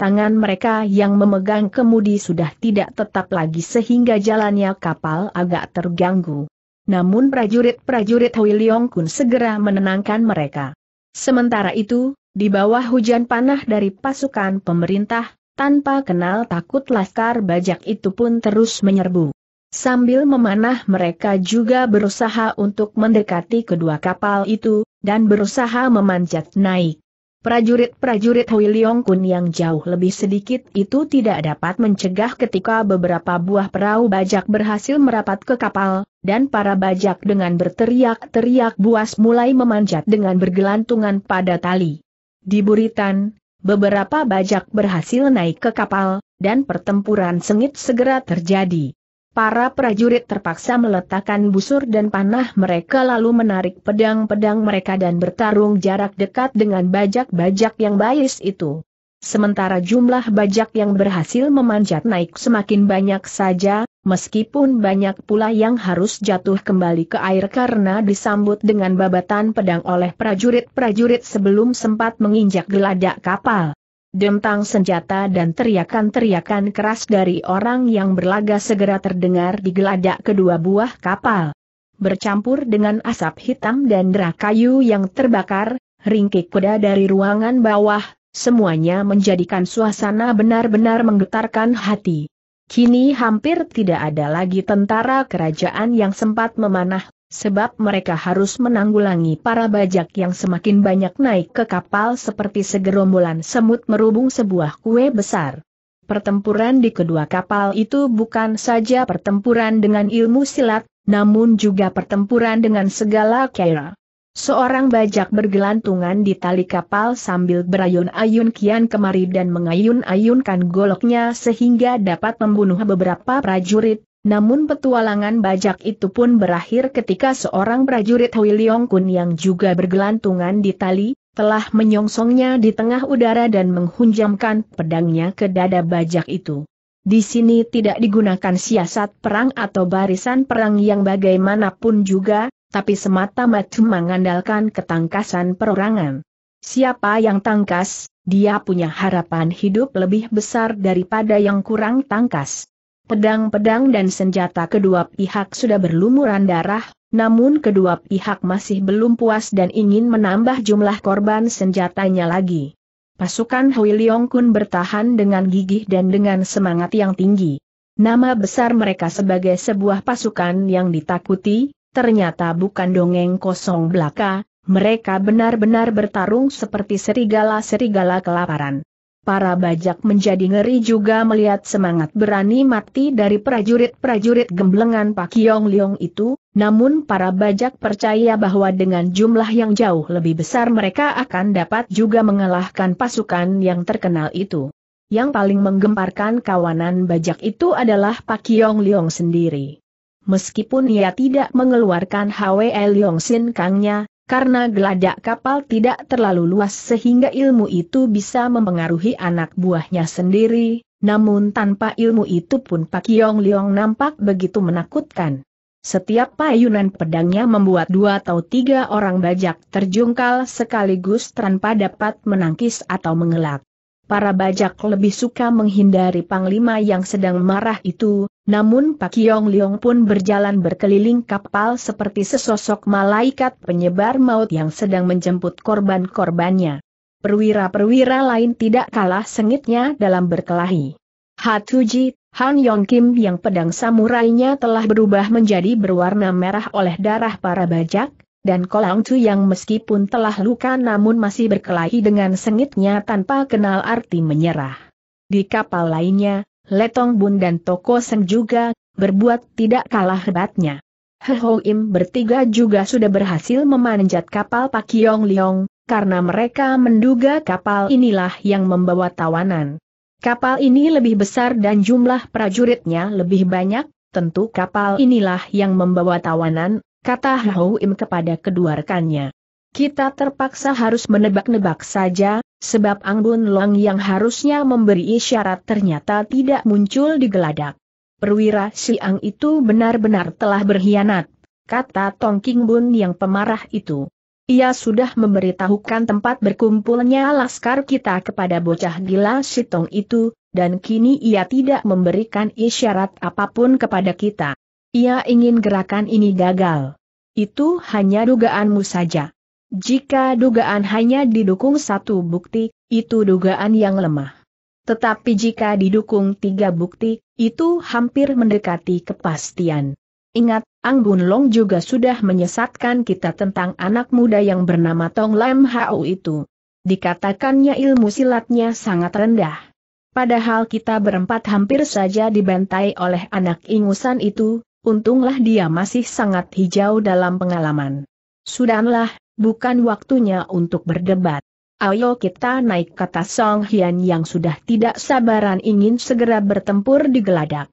Tangan mereka yang memegang kemudi sudah tidak tetap lagi sehingga jalannya kapal agak terganggu. Namun prajurit-prajurit Hui Leong Kun segera menenangkan mereka. Sementara itu, di bawah hujan panah dari pasukan pemerintah, tanpa kenal takut laskar bajak itu pun terus menyerbu. Sambil memanah mereka juga berusaha untuk mendekati kedua kapal itu, dan berusaha memanjat naik. Prajurit-prajurit Hui Kun yang jauh lebih sedikit itu tidak dapat mencegah ketika beberapa buah perahu bajak berhasil merapat ke kapal, dan para bajak dengan berteriak-teriak buas mulai memanjat dengan bergelantungan pada tali. Di buritan, beberapa bajak berhasil naik ke kapal, dan pertempuran sengit segera terjadi. Para prajurit terpaksa meletakkan busur dan panah mereka lalu menarik pedang-pedang mereka dan bertarung jarak dekat dengan bajak-bajak yang bayis itu. Sementara jumlah bajak yang berhasil memanjat naik semakin banyak saja, meskipun banyak pula yang harus jatuh kembali ke air karena disambut dengan babatan pedang oleh prajurit-prajurit sebelum sempat menginjak geladak kapal. Dentang senjata dan teriakan-teriakan keras dari orang yang berlaga segera terdengar di geladak kedua buah kapal. Bercampur dengan asap hitam dan derah kayu yang terbakar, ringkik kuda dari ruangan bawah, semuanya menjadikan suasana benar-benar menggetarkan hati. Kini hampir tidak ada lagi tentara kerajaan yang sempat memanah sebab mereka harus menanggulangi para bajak yang semakin banyak naik ke kapal seperti segerombolan semut merubung sebuah kue besar. Pertempuran di kedua kapal itu bukan saja pertempuran dengan ilmu silat, namun juga pertempuran dengan segala kera. Seorang bajak bergelantungan di tali kapal sambil berayun-ayun kian kemari dan mengayun-ayunkan goloknya sehingga dapat membunuh beberapa prajurit, namun petualangan bajak itu pun berakhir ketika seorang prajurit Hui Leong Kun yang juga bergelantungan di tali, telah menyongsongnya di tengah udara dan menghunjamkan pedangnya ke dada bajak itu. Di sini tidak digunakan siasat perang atau barisan perang yang bagaimanapun juga, tapi semata-mata mengandalkan ketangkasan perorangan. Siapa yang tangkas, dia punya harapan hidup lebih besar daripada yang kurang tangkas. Pedang-pedang dan senjata kedua pihak sudah berlumuran darah, namun kedua pihak masih belum puas dan ingin menambah jumlah korban senjatanya lagi. Pasukan Hui Leong Kun bertahan dengan gigih dan dengan semangat yang tinggi. Nama besar mereka sebagai sebuah pasukan yang ditakuti, ternyata bukan dongeng kosong belaka, mereka benar-benar bertarung seperti serigala-serigala kelaparan para bajak menjadi ngeri juga melihat semangat berani mati dari prajurit-prajurit gemblengan Pak Yong Leong itu, namun para bajak percaya bahwa dengan jumlah yang jauh lebih besar mereka akan dapat juga mengalahkan pasukan yang terkenal itu. Yang paling menggemparkan kawanan bajak itu adalah Pak Yong Leong sendiri. Meskipun ia tidak mengeluarkan Hwe Leong Sin Kangnya, karena geladak kapal tidak terlalu luas sehingga ilmu itu bisa mempengaruhi anak buahnya sendiri, namun tanpa ilmu itu pun Pak Yong Leong nampak begitu menakutkan. Setiap payunan pedangnya membuat dua atau tiga orang bajak terjungkal sekaligus tanpa dapat menangkis atau mengelak para bajak lebih suka menghindari panglima yang sedang marah itu, namun Pak Yong Leong pun berjalan berkeliling kapal seperti sesosok malaikat penyebar maut yang sedang menjemput korban-korbannya. Perwira-perwira lain tidak kalah sengitnya dalam berkelahi. Hatuji, Han Yong Kim yang pedang samurainya telah berubah menjadi berwarna merah oleh darah para bajak, dan Kolang Chu yang meskipun telah luka namun masih berkelahi dengan sengitnya tanpa kenal arti menyerah. Di kapal lainnya, Letong Bun dan Toko Seng juga, berbuat tidak kalah hebatnya. Ho Im bertiga juga sudah berhasil memanjat kapal Pak Yong Liong, karena mereka menduga kapal inilah yang membawa tawanan. Kapal ini lebih besar dan jumlah prajuritnya lebih banyak, tentu kapal inilah yang membawa tawanan, kata Hau kepada kedua rekannya. Kita terpaksa harus menebak-nebak saja, sebab Anggun Long yang harusnya memberi isyarat ternyata tidak muncul di geladak. Perwira Siang itu benar-benar telah berkhianat, kata Tong King Bun yang pemarah itu. Ia sudah memberitahukan tempat berkumpulnya laskar kita kepada bocah gila Sitong itu, dan kini ia tidak memberikan isyarat apapun kepada kita. Ia ingin gerakan ini gagal. Itu hanya dugaanmu saja. Jika dugaan hanya didukung satu bukti, itu dugaan yang lemah. Tetapi jika didukung tiga bukti, itu hampir mendekati kepastian. Ingat, Ang Bun Long juga sudah menyesatkan kita tentang anak muda yang bernama Tong Lam Hao itu. Dikatakannya ilmu silatnya sangat rendah. Padahal kita berempat hampir saja dibantai oleh anak ingusan itu, untunglah dia masih sangat hijau dalam pengalaman. Sudahlah, bukan waktunya untuk berdebat. Ayo kita naik kata Song Hian yang sudah tidak sabaran ingin segera bertempur di geladak.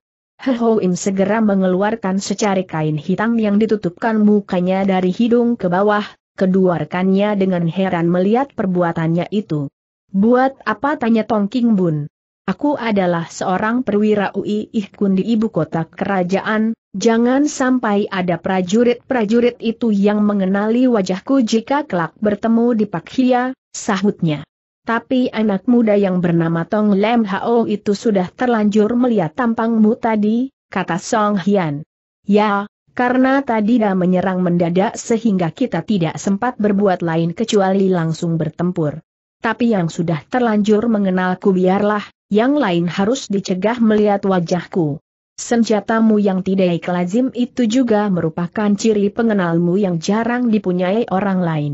Im segera mengeluarkan secari kain hitam yang ditutupkan mukanya dari hidung ke bawah, kedua rekannya dengan heran melihat perbuatannya itu. Buat apa tanya Tong King Bun? Aku adalah seorang perwira UI Ihkun di ibu kota kerajaan, Jangan sampai ada prajurit-prajurit itu yang mengenali wajahku jika kelak bertemu di Pakhia, sahutnya. Tapi anak muda yang bernama Tong Lem Hao itu sudah terlanjur melihat tampangmu tadi, kata Song Hian. Ya, karena tadi dah menyerang mendadak sehingga kita tidak sempat berbuat lain kecuali langsung bertempur. Tapi yang sudah terlanjur mengenalku biarlah, yang lain harus dicegah melihat wajahku. Senjatamu yang tidak ikhlasim itu juga merupakan ciri pengenalmu yang jarang dipunyai orang lain.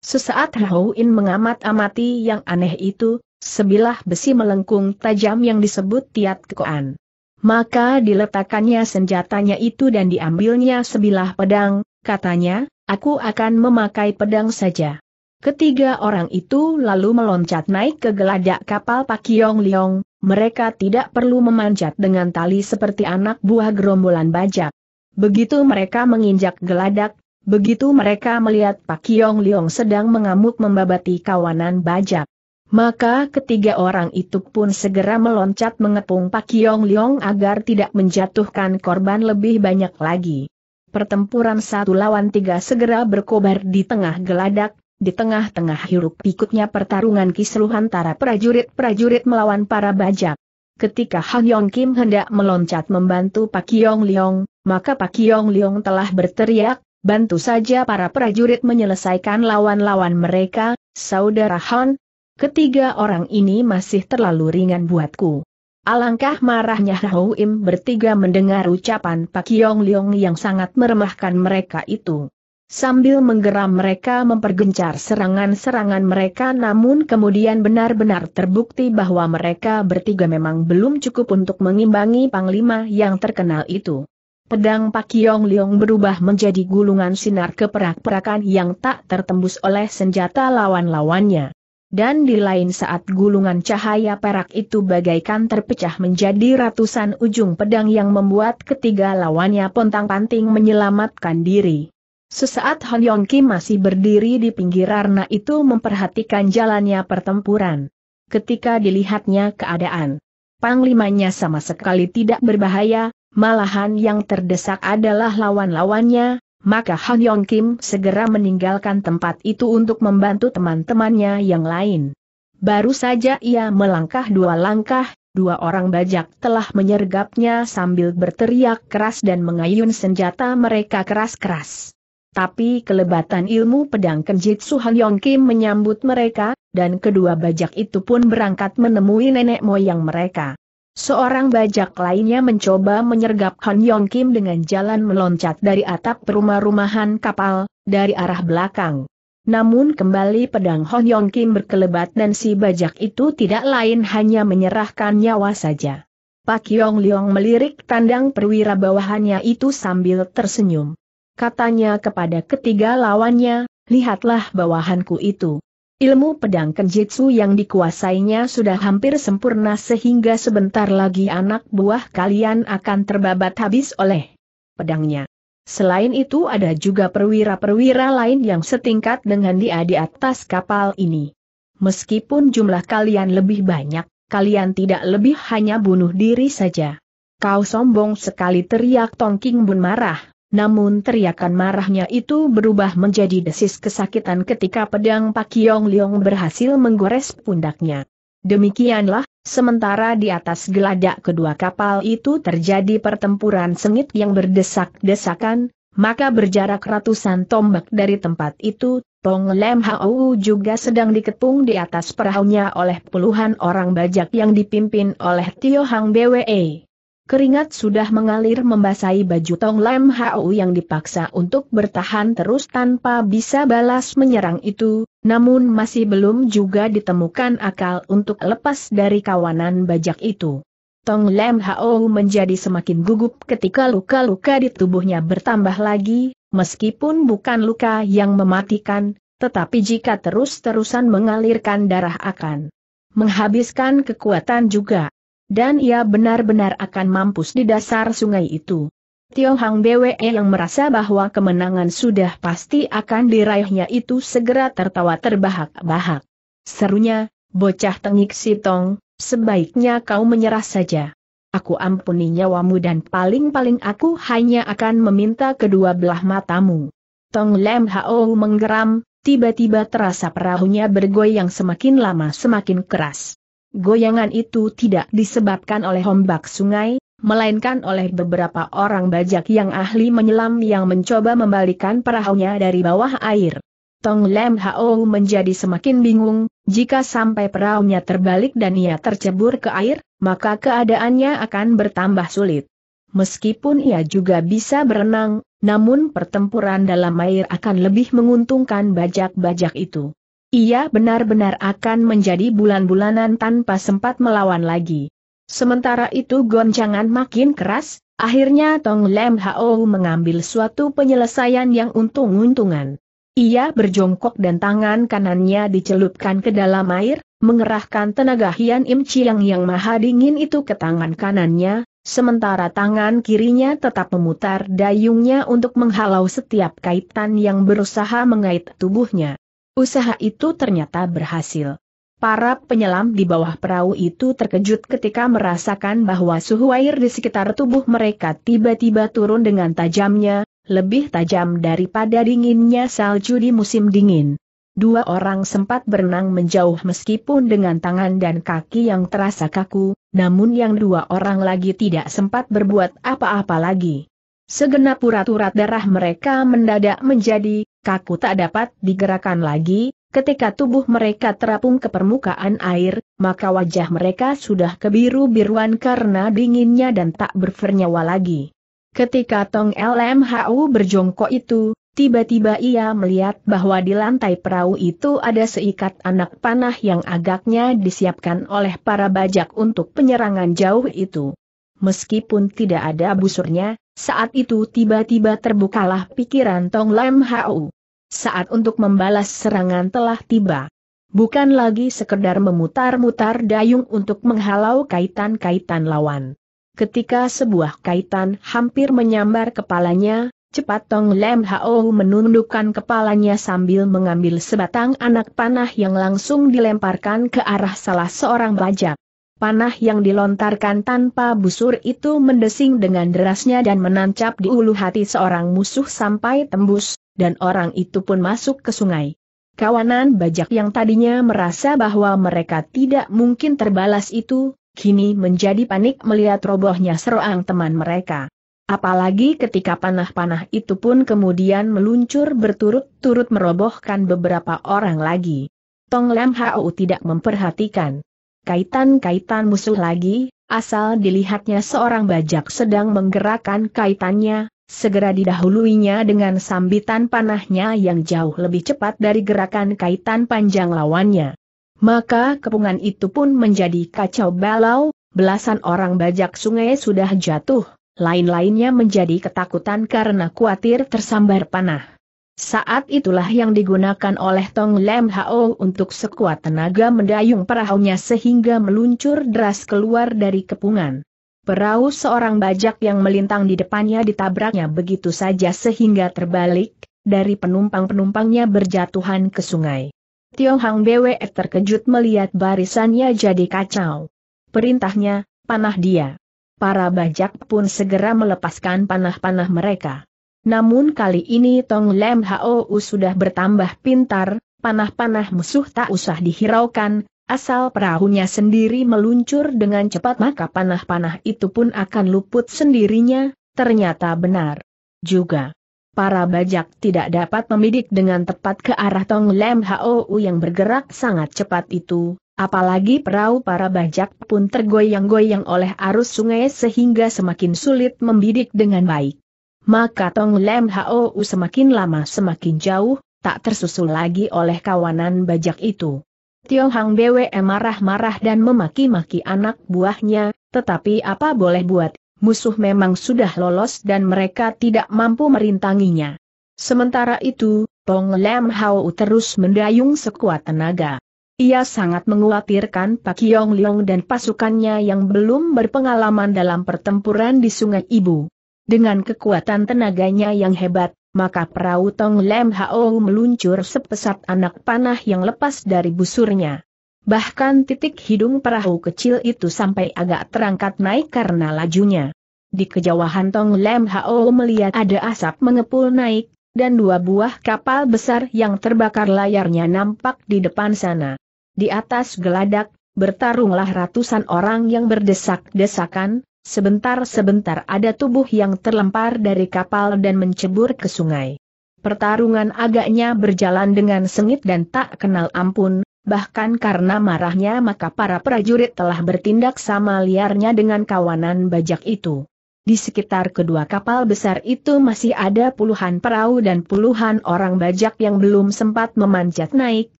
Sesaat Hauin mengamat-amati yang aneh itu, sebilah besi melengkung tajam yang disebut tiat kekoan. Maka diletakkannya senjatanya itu dan diambilnya sebilah pedang, katanya, aku akan memakai pedang saja. Ketiga orang itu lalu meloncat naik ke geladak kapal Pak Yong Liong, mereka tidak perlu memanjat dengan tali seperti anak buah gerombolan bajak. Begitu mereka menginjak geladak, begitu mereka melihat Pak Yong Leong sedang mengamuk membabati kawanan bajak. Maka ketiga orang itu pun segera meloncat mengepung Pak Yong Leong agar tidak menjatuhkan korban lebih banyak lagi. Pertempuran satu lawan tiga segera berkobar di tengah geladak, di tengah-tengah hiruk pikuknya pertarungan kisruh antara prajurit-prajurit melawan para bajak. Ketika Han Yong Kim hendak meloncat membantu Pak Yong Leong, maka Pak Yong Leong telah berteriak, bantu saja para prajurit menyelesaikan lawan-lawan mereka, saudara Han. Ketiga orang ini masih terlalu ringan buatku. Alangkah marahnya Hou Im bertiga mendengar ucapan Pak Yong Leong yang sangat meremahkan mereka itu. Sambil menggeram mereka mempergencar serangan-serangan mereka namun kemudian benar-benar terbukti bahwa mereka bertiga memang belum cukup untuk mengimbangi Panglima yang terkenal itu. Pedang Pak Yong Leong berubah menjadi gulungan sinar keperak-perakan yang tak tertembus oleh senjata lawan-lawannya. Dan di lain saat gulungan cahaya perak itu bagaikan terpecah menjadi ratusan ujung pedang yang membuat ketiga lawannya pontang-panting menyelamatkan diri. Sesaat Han Yong Kim masih berdiri di pinggir arna itu memperhatikan jalannya pertempuran. Ketika dilihatnya keadaan panglimanya sama sekali tidak berbahaya, malahan yang terdesak adalah lawan-lawannya, maka Han Yong Kim segera meninggalkan tempat itu untuk membantu teman-temannya yang lain. Baru saja ia melangkah dua langkah, dua orang bajak telah menyergapnya sambil berteriak keras dan mengayun senjata mereka keras-keras. Tapi kelebatan ilmu pedang Kenjit Kenjitsu Yong Kim menyambut mereka, dan kedua bajak itu pun berangkat menemui nenek moyang mereka. Seorang bajak lainnya mencoba menyergap Han Yong Kim dengan jalan meloncat dari atap perumah-rumahan kapal, dari arah belakang. Namun kembali pedang Han Yong Kim berkelebat dan si bajak itu tidak lain hanya menyerahkan nyawa saja. Pak Yong Leong melirik tandang perwira bawahannya itu sambil tersenyum katanya kepada ketiga lawannya, lihatlah bawahanku itu. Ilmu pedang kenjitsu yang dikuasainya sudah hampir sempurna sehingga sebentar lagi anak buah kalian akan terbabat habis oleh pedangnya. Selain itu ada juga perwira-perwira lain yang setingkat dengan dia di atas kapal ini. Meskipun jumlah kalian lebih banyak, kalian tidak lebih hanya bunuh diri saja. Kau sombong sekali teriak Tongking Bun marah, namun teriakan marahnya itu berubah menjadi desis kesakitan ketika pedang Pak Yong Leong berhasil menggores pundaknya. Demikianlah, sementara di atas geladak kedua kapal itu terjadi pertempuran sengit yang berdesak-desakan, maka berjarak ratusan tombak dari tempat itu Tong Lem Hau juga sedang diketung di atas perahunya oleh puluhan orang bajak yang dipimpin oleh Tio Hang Bwe. Keringat sudah mengalir membasahi baju Tong Lam Hau yang dipaksa untuk bertahan terus tanpa bisa balas menyerang itu, namun masih belum juga ditemukan akal untuk lepas dari kawanan bajak itu. Tong Lam Hau menjadi semakin gugup ketika luka-luka di tubuhnya bertambah lagi, meskipun bukan luka yang mematikan, tetapi jika terus-terusan mengalirkan darah akan menghabiskan kekuatan juga. Dan ia benar-benar akan mampus di dasar sungai itu. Tiong Hang Bwe yang merasa bahwa kemenangan sudah pasti akan diraihnya itu segera tertawa terbahak-bahak. Serunya, bocah tengik si Tong, sebaiknya kau menyerah saja. Aku ampuni nyawamu dan paling-paling aku hanya akan meminta kedua belah matamu. Tong Lem Hao menggeram, tiba-tiba terasa perahunya bergoyang semakin lama semakin keras. Goyangan itu tidak disebabkan oleh ombak sungai, melainkan oleh beberapa orang bajak yang ahli menyelam yang mencoba membalikan perahunya dari bawah air. Tong Lem Hao menjadi semakin bingung, jika sampai perahunya terbalik dan ia tercebur ke air, maka keadaannya akan bertambah sulit. Meskipun ia juga bisa berenang, namun pertempuran dalam air akan lebih menguntungkan bajak-bajak itu. Ia benar-benar akan menjadi bulan-bulanan tanpa sempat melawan lagi. Sementara itu goncangan makin keras, akhirnya Tong Lem Hao mengambil suatu penyelesaian yang untung-untungan. Ia berjongkok dan tangan kanannya dicelupkan ke dalam air, mengerahkan tenaga Hian Im Chiang yang maha dingin itu ke tangan kanannya, sementara tangan kirinya tetap memutar dayungnya untuk menghalau setiap kaitan yang berusaha mengait tubuhnya. Usaha itu ternyata berhasil. Para penyelam di bawah perahu itu terkejut ketika merasakan bahwa suhu air di sekitar tubuh mereka tiba-tiba turun dengan tajamnya, lebih tajam daripada dinginnya salju di musim dingin. Dua orang sempat berenang menjauh meskipun dengan tangan dan kaki yang terasa kaku, namun yang dua orang lagi tidak sempat berbuat apa-apa lagi. Segenap urat-urat darah mereka mendadak menjadi kaku tak dapat digerakkan lagi, ketika tubuh mereka terapung ke permukaan air, maka wajah mereka sudah kebiru-biruan karena dinginnya dan tak bernyawa lagi. Ketika Tong LMHU berjongkok itu, tiba-tiba ia melihat bahwa di lantai perahu itu ada seikat anak panah yang agaknya disiapkan oleh para bajak untuk penyerangan jauh itu. Meskipun tidak ada busurnya, saat itu tiba-tiba terbukalah pikiran Tong Lam Hau. Saat untuk membalas serangan telah tiba. Bukan lagi sekedar memutar-mutar dayung untuk menghalau kaitan-kaitan lawan. Ketika sebuah kaitan hampir menyambar kepalanya, cepat Tong Lam Hao menundukkan kepalanya sambil mengambil sebatang anak panah yang langsung dilemparkan ke arah salah seorang bajak. Panah yang dilontarkan tanpa busur itu mendesing dengan derasnya dan menancap di ulu hati seorang musuh sampai tembus, dan orang itu pun masuk ke sungai. Kawanan bajak yang tadinya merasa bahwa mereka tidak mungkin terbalas itu, kini menjadi panik melihat robohnya seroang teman mereka. Apalagi ketika panah-panah itu pun kemudian meluncur berturut-turut merobohkan beberapa orang lagi. Tong Lam Hao tidak memperhatikan kaitan-kaitan musuh lagi, asal dilihatnya seorang bajak sedang menggerakkan kaitannya, segera didahuluinya dengan sambitan panahnya yang jauh lebih cepat dari gerakan kaitan panjang lawannya. Maka kepungan itu pun menjadi kacau balau, belasan orang bajak sungai sudah jatuh, lain-lainnya menjadi ketakutan karena khawatir tersambar panah. Saat itulah yang digunakan oleh Tong Lem Hao untuk sekuat tenaga mendayung perahunya sehingga meluncur deras keluar dari kepungan. Perahu seorang bajak yang melintang di depannya ditabraknya begitu saja sehingga terbalik, dari penumpang-penumpangnya berjatuhan ke sungai. Tiong Hang Bwe terkejut melihat barisannya jadi kacau. Perintahnya, panah dia. Para bajak pun segera melepaskan panah-panah mereka. Namun kali ini Tong Lem Hou sudah bertambah pintar, panah-panah musuh tak usah dihiraukan, asal perahunya sendiri meluncur dengan cepat maka panah-panah itu pun akan luput sendirinya, ternyata benar. Juga. Para bajak tidak dapat membidik dengan tepat ke arah Tong Lem Hou yang bergerak sangat cepat itu, apalagi perahu para bajak pun tergoyang-goyang oleh arus sungai sehingga semakin sulit membidik dengan baik maka Tong Lem Hou semakin lama semakin jauh, tak tersusul lagi oleh kawanan bajak itu. Tio Hang Bwe marah-marah dan memaki-maki anak buahnya, tetapi apa boleh buat, musuh memang sudah lolos dan mereka tidak mampu merintanginya. Sementara itu, Tong Lem Hao terus mendayung sekuat tenaga. Ia sangat mengkhawatirkan Pak Yong Leong dan pasukannya yang belum berpengalaman dalam pertempuran di Sungai Ibu. Dengan kekuatan tenaganya yang hebat, maka perahu Tong Lem Hao meluncur sepesat anak panah yang lepas dari busurnya. Bahkan titik hidung perahu kecil itu sampai agak terangkat naik karena lajunya. Di kejauhan Tong Lem Hao melihat ada asap mengepul naik, dan dua buah kapal besar yang terbakar layarnya nampak di depan sana. Di atas geladak, bertarunglah ratusan orang yang berdesak-desakan, Sebentar-sebentar ada tubuh yang terlempar dari kapal dan mencebur ke sungai. Pertarungan agaknya berjalan dengan sengit dan tak kenal ampun, bahkan karena marahnya maka para prajurit telah bertindak sama liarnya dengan kawanan bajak itu. Di sekitar kedua kapal besar itu masih ada puluhan perahu dan puluhan orang bajak yang belum sempat memanjat naik,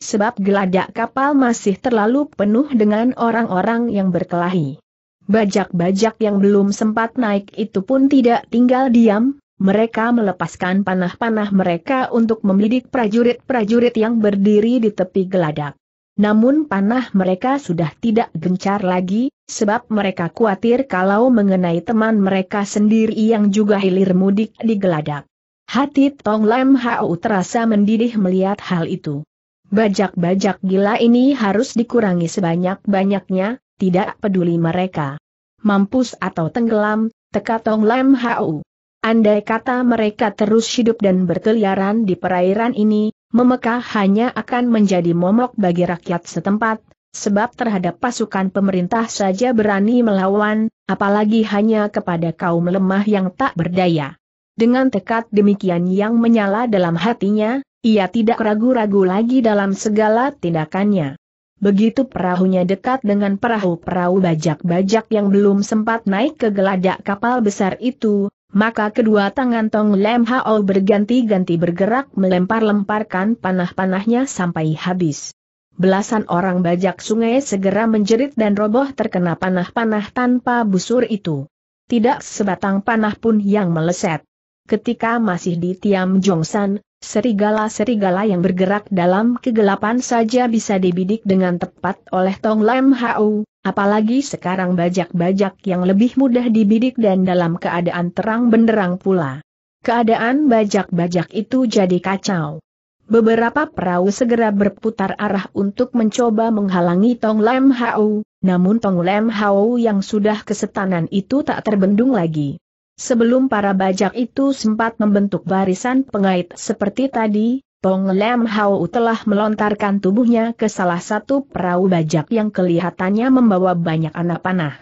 sebab geladak kapal masih terlalu penuh dengan orang-orang yang berkelahi. Bajak-bajak yang belum sempat naik itu pun tidak tinggal diam, mereka melepaskan panah-panah mereka untuk membidik prajurit-prajurit yang berdiri di tepi geladak. Namun panah mereka sudah tidak gencar lagi, sebab mereka khawatir kalau mengenai teman mereka sendiri yang juga hilir mudik di geladak. Hati Tong Lam Hau terasa mendidih melihat hal itu. Bajak-bajak gila ini harus dikurangi sebanyak-banyaknya, tidak peduli mereka. Mampus atau tenggelam, teka Tong Lam Hau. Andai kata mereka terus hidup dan berkeliaran di perairan ini, memekah hanya akan menjadi momok bagi rakyat setempat, sebab terhadap pasukan pemerintah saja berani melawan, apalagi hanya kepada kaum lemah yang tak berdaya. Dengan tekad demikian yang menyala dalam hatinya, ia tidak ragu-ragu lagi dalam segala tindakannya. Begitu perahunya dekat dengan perahu-perahu bajak-bajak yang belum sempat naik ke geladak kapal besar itu, maka kedua tangan Tong Lem Hao berganti-ganti bergerak melempar-lemparkan panah-panahnya sampai habis. Belasan orang bajak sungai segera menjerit dan roboh terkena panah-panah tanpa busur itu. Tidak sebatang panah pun yang meleset. Ketika masih di Tiam Jongsan, Serigala-serigala yang bergerak dalam kegelapan saja bisa dibidik dengan tepat oleh Tong Lam Hau, apalagi sekarang bajak-bajak yang lebih mudah dibidik dan dalam keadaan terang benderang pula. Keadaan bajak-bajak itu jadi kacau. Beberapa perahu segera berputar arah untuk mencoba menghalangi Tong Lem Hau, namun Tong Lem Hau yang sudah kesetanan itu tak terbendung lagi. Sebelum para bajak itu sempat membentuk barisan pengait seperti tadi, Pong Lem Hau telah melontarkan tubuhnya ke salah satu perahu bajak yang kelihatannya membawa banyak anak panah.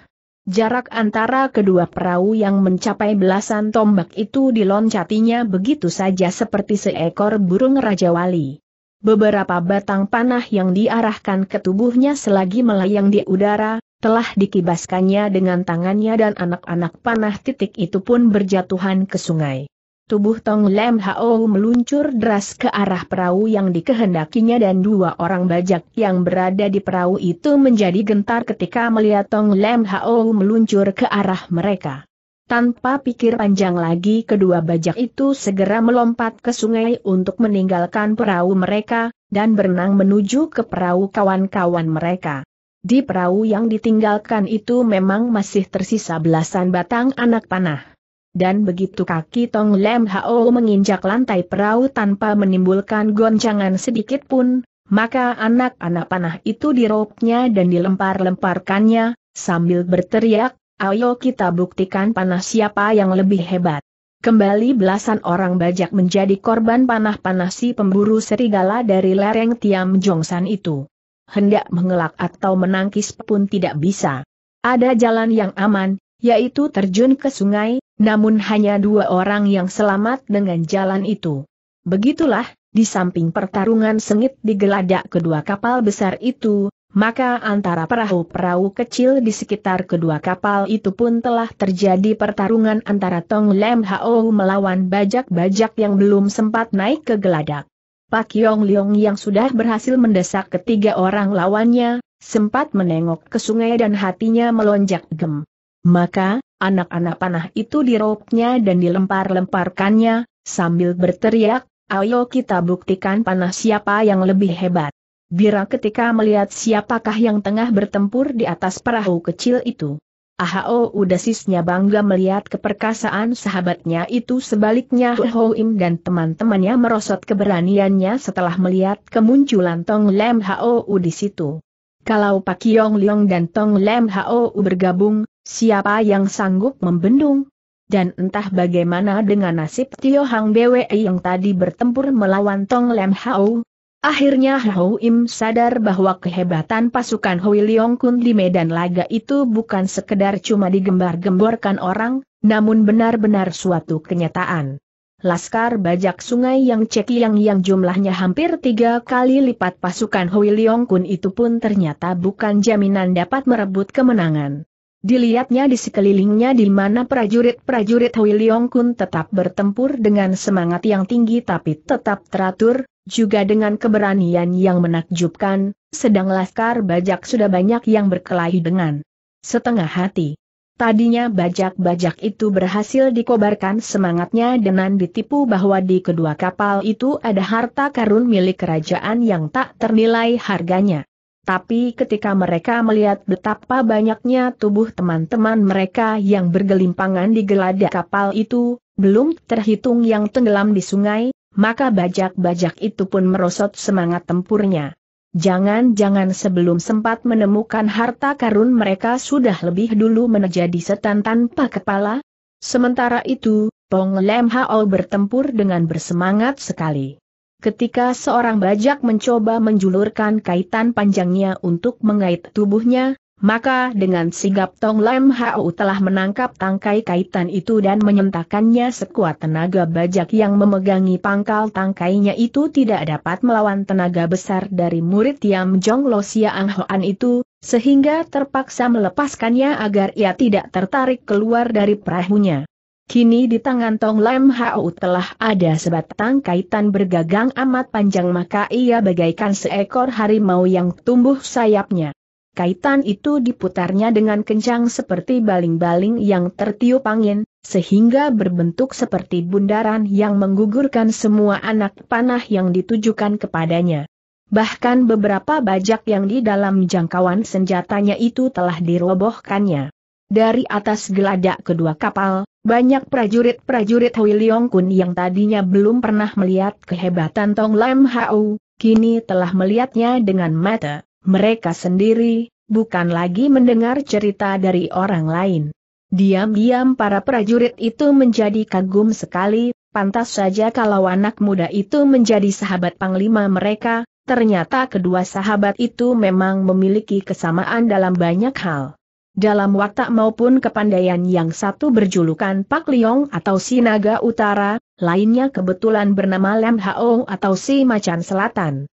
Jarak antara kedua perahu yang mencapai belasan tombak itu diloncatinya begitu saja seperti seekor burung Raja Wali. Beberapa batang panah yang diarahkan ke tubuhnya selagi melayang di udara, telah dikibaskannya dengan tangannya dan anak-anak panah titik itu pun berjatuhan ke sungai. Tubuh Tong Lem Hao meluncur deras ke arah perahu yang dikehendakinya dan dua orang bajak yang berada di perahu itu menjadi gentar ketika melihat Tong Lem Hao meluncur ke arah mereka. Tanpa pikir panjang lagi kedua bajak itu segera melompat ke sungai untuk meninggalkan perahu mereka, dan berenang menuju ke perahu kawan-kawan mereka. Di perahu yang ditinggalkan itu memang masih tersisa belasan batang anak panah. Dan begitu kaki Tong Lem Hao menginjak lantai perahu tanpa menimbulkan goncangan sedikit pun, maka anak-anak panah itu diropnya dan dilempar-lemparkannya, sambil berteriak, ayo kita buktikan panah siapa yang lebih hebat. Kembali belasan orang bajak menjadi korban panah-panah si pemburu serigala dari lereng Tiam Jongsan itu hendak mengelak atau menangkis pun tidak bisa. Ada jalan yang aman, yaitu terjun ke sungai, namun hanya dua orang yang selamat dengan jalan itu. Begitulah, di samping pertarungan sengit di geladak kedua kapal besar itu, maka antara perahu-perahu kecil di sekitar kedua kapal itu pun telah terjadi pertarungan antara Tong Lem Hao melawan bajak-bajak yang belum sempat naik ke geladak. Pak Yong Leong yang sudah berhasil mendesak ketiga orang lawannya, sempat menengok ke sungai dan hatinya melonjak gem. Maka, anak-anak panah itu diropnya dan dilempar-lemparkannya, sambil berteriak, ayo kita buktikan panah siapa yang lebih hebat. Bira ketika melihat siapakah yang tengah bertempur di atas perahu kecil itu. Ahao Udasisnya bangga melihat keperkasaan sahabatnya itu sebaliknya Ho Im dan teman-temannya merosot keberaniannya setelah melihat kemunculan Tong Lem Hao U di situ. Kalau Pak Yong Leong dan Tong Lem Hao U bergabung, siapa yang sanggup membendung? Dan entah bagaimana dengan nasib Tio Hang Bwe yang tadi bertempur melawan Tong Lem Hao, Akhirnya Hou Im sadar bahwa kehebatan pasukan Hui Leong Kun di medan laga itu bukan sekedar cuma digembar-gemborkan orang, namun benar-benar suatu kenyataan. Laskar bajak sungai yang cekiang yang jumlahnya hampir tiga kali lipat pasukan Hui Leong Kun itu pun ternyata bukan jaminan dapat merebut kemenangan. Dilihatnya di sekelilingnya di mana prajurit-prajurit Hui Leong Kun tetap bertempur dengan semangat yang tinggi tapi tetap teratur, juga dengan keberanian yang menakjubkan, sedang Laskar Bajak sudah banyak yang berkelahi dengan setengah hati. Tadinya bajak-bajak itu berhasil dikobarkan semangatnya dengan ditipu bahwa di kedua kapal itu ada harta karun milik kerajaan yang tak ternilai harganya. Tapi ketika mereka melihat betapa banyaknya tubuh teman-teman mereka yang bergelimpangan di geladak kapal itu, belum terhitung yang tenggelam di sungai, maka bajak-bajak itu pun merosot semangat tempurnya. Jangan-jangan sebelum sempat menemukan harta karun mereka sudah lebih dulu menjadi setan tanpa kepala? Sementara itu, Pong Lem Hao bertempur dengan bersemangat sekali. Ketika seorang bajak mencoba menjulurkan kaitan panjangnya untuk mengait tubuhnya, maka dengan sigap Tong Lam Hau telah menangkap tangkai kaitan itu dan menyentakannya sekuat tenaga bajak yang memegangi pangkal tangkainya itu tidak dapat melawan tenaga besar dari murid Tiam Jong Lo Siang Hoan itu, sehingga terpaksa melepaskannya agar ia tidak tertarik keluar dari perahunya. Kini di tangan Tong Lam Hau telah ada sebatang kaitan bergagang amat panjang maka ia bagaikan seekor harimau yang tumbuh sayapnya kaitan itu diputarnya dengan kencang seperti baling-baling yang tertiup angin, sehingga berbentuk seperti bundaran yang menggugurkan semua anak panah yang ditujukan kepadanya. Bahkan beberapa bajak yang di dalam jangkauan senjatanya itu telah dirobohkannya. Dari atas geladak kedua kapal, banyak prajurit-prajurit Hui Leong Kun yang tadinya belum pernah melihat kehebatan Tong Lam Hau, kini telah melihatnya dengan mata mereka sendiri, bukan lagi mendengar cerita dari orang lain. Diam-diam para prajurit itu menjadi kagum sekali, pantas saja kalau anak muda itu menjadi sahabat panglima mereka, ternyata kedua sahabat itu memang memiliki kesamaan dalam banyak hal. Dalam watak maupun kepandaian yang satu berjulukan Pak Liong atau Sinaga Utara, lainnya kebetulan bernama Lem Haong atau Si Macan Selatan.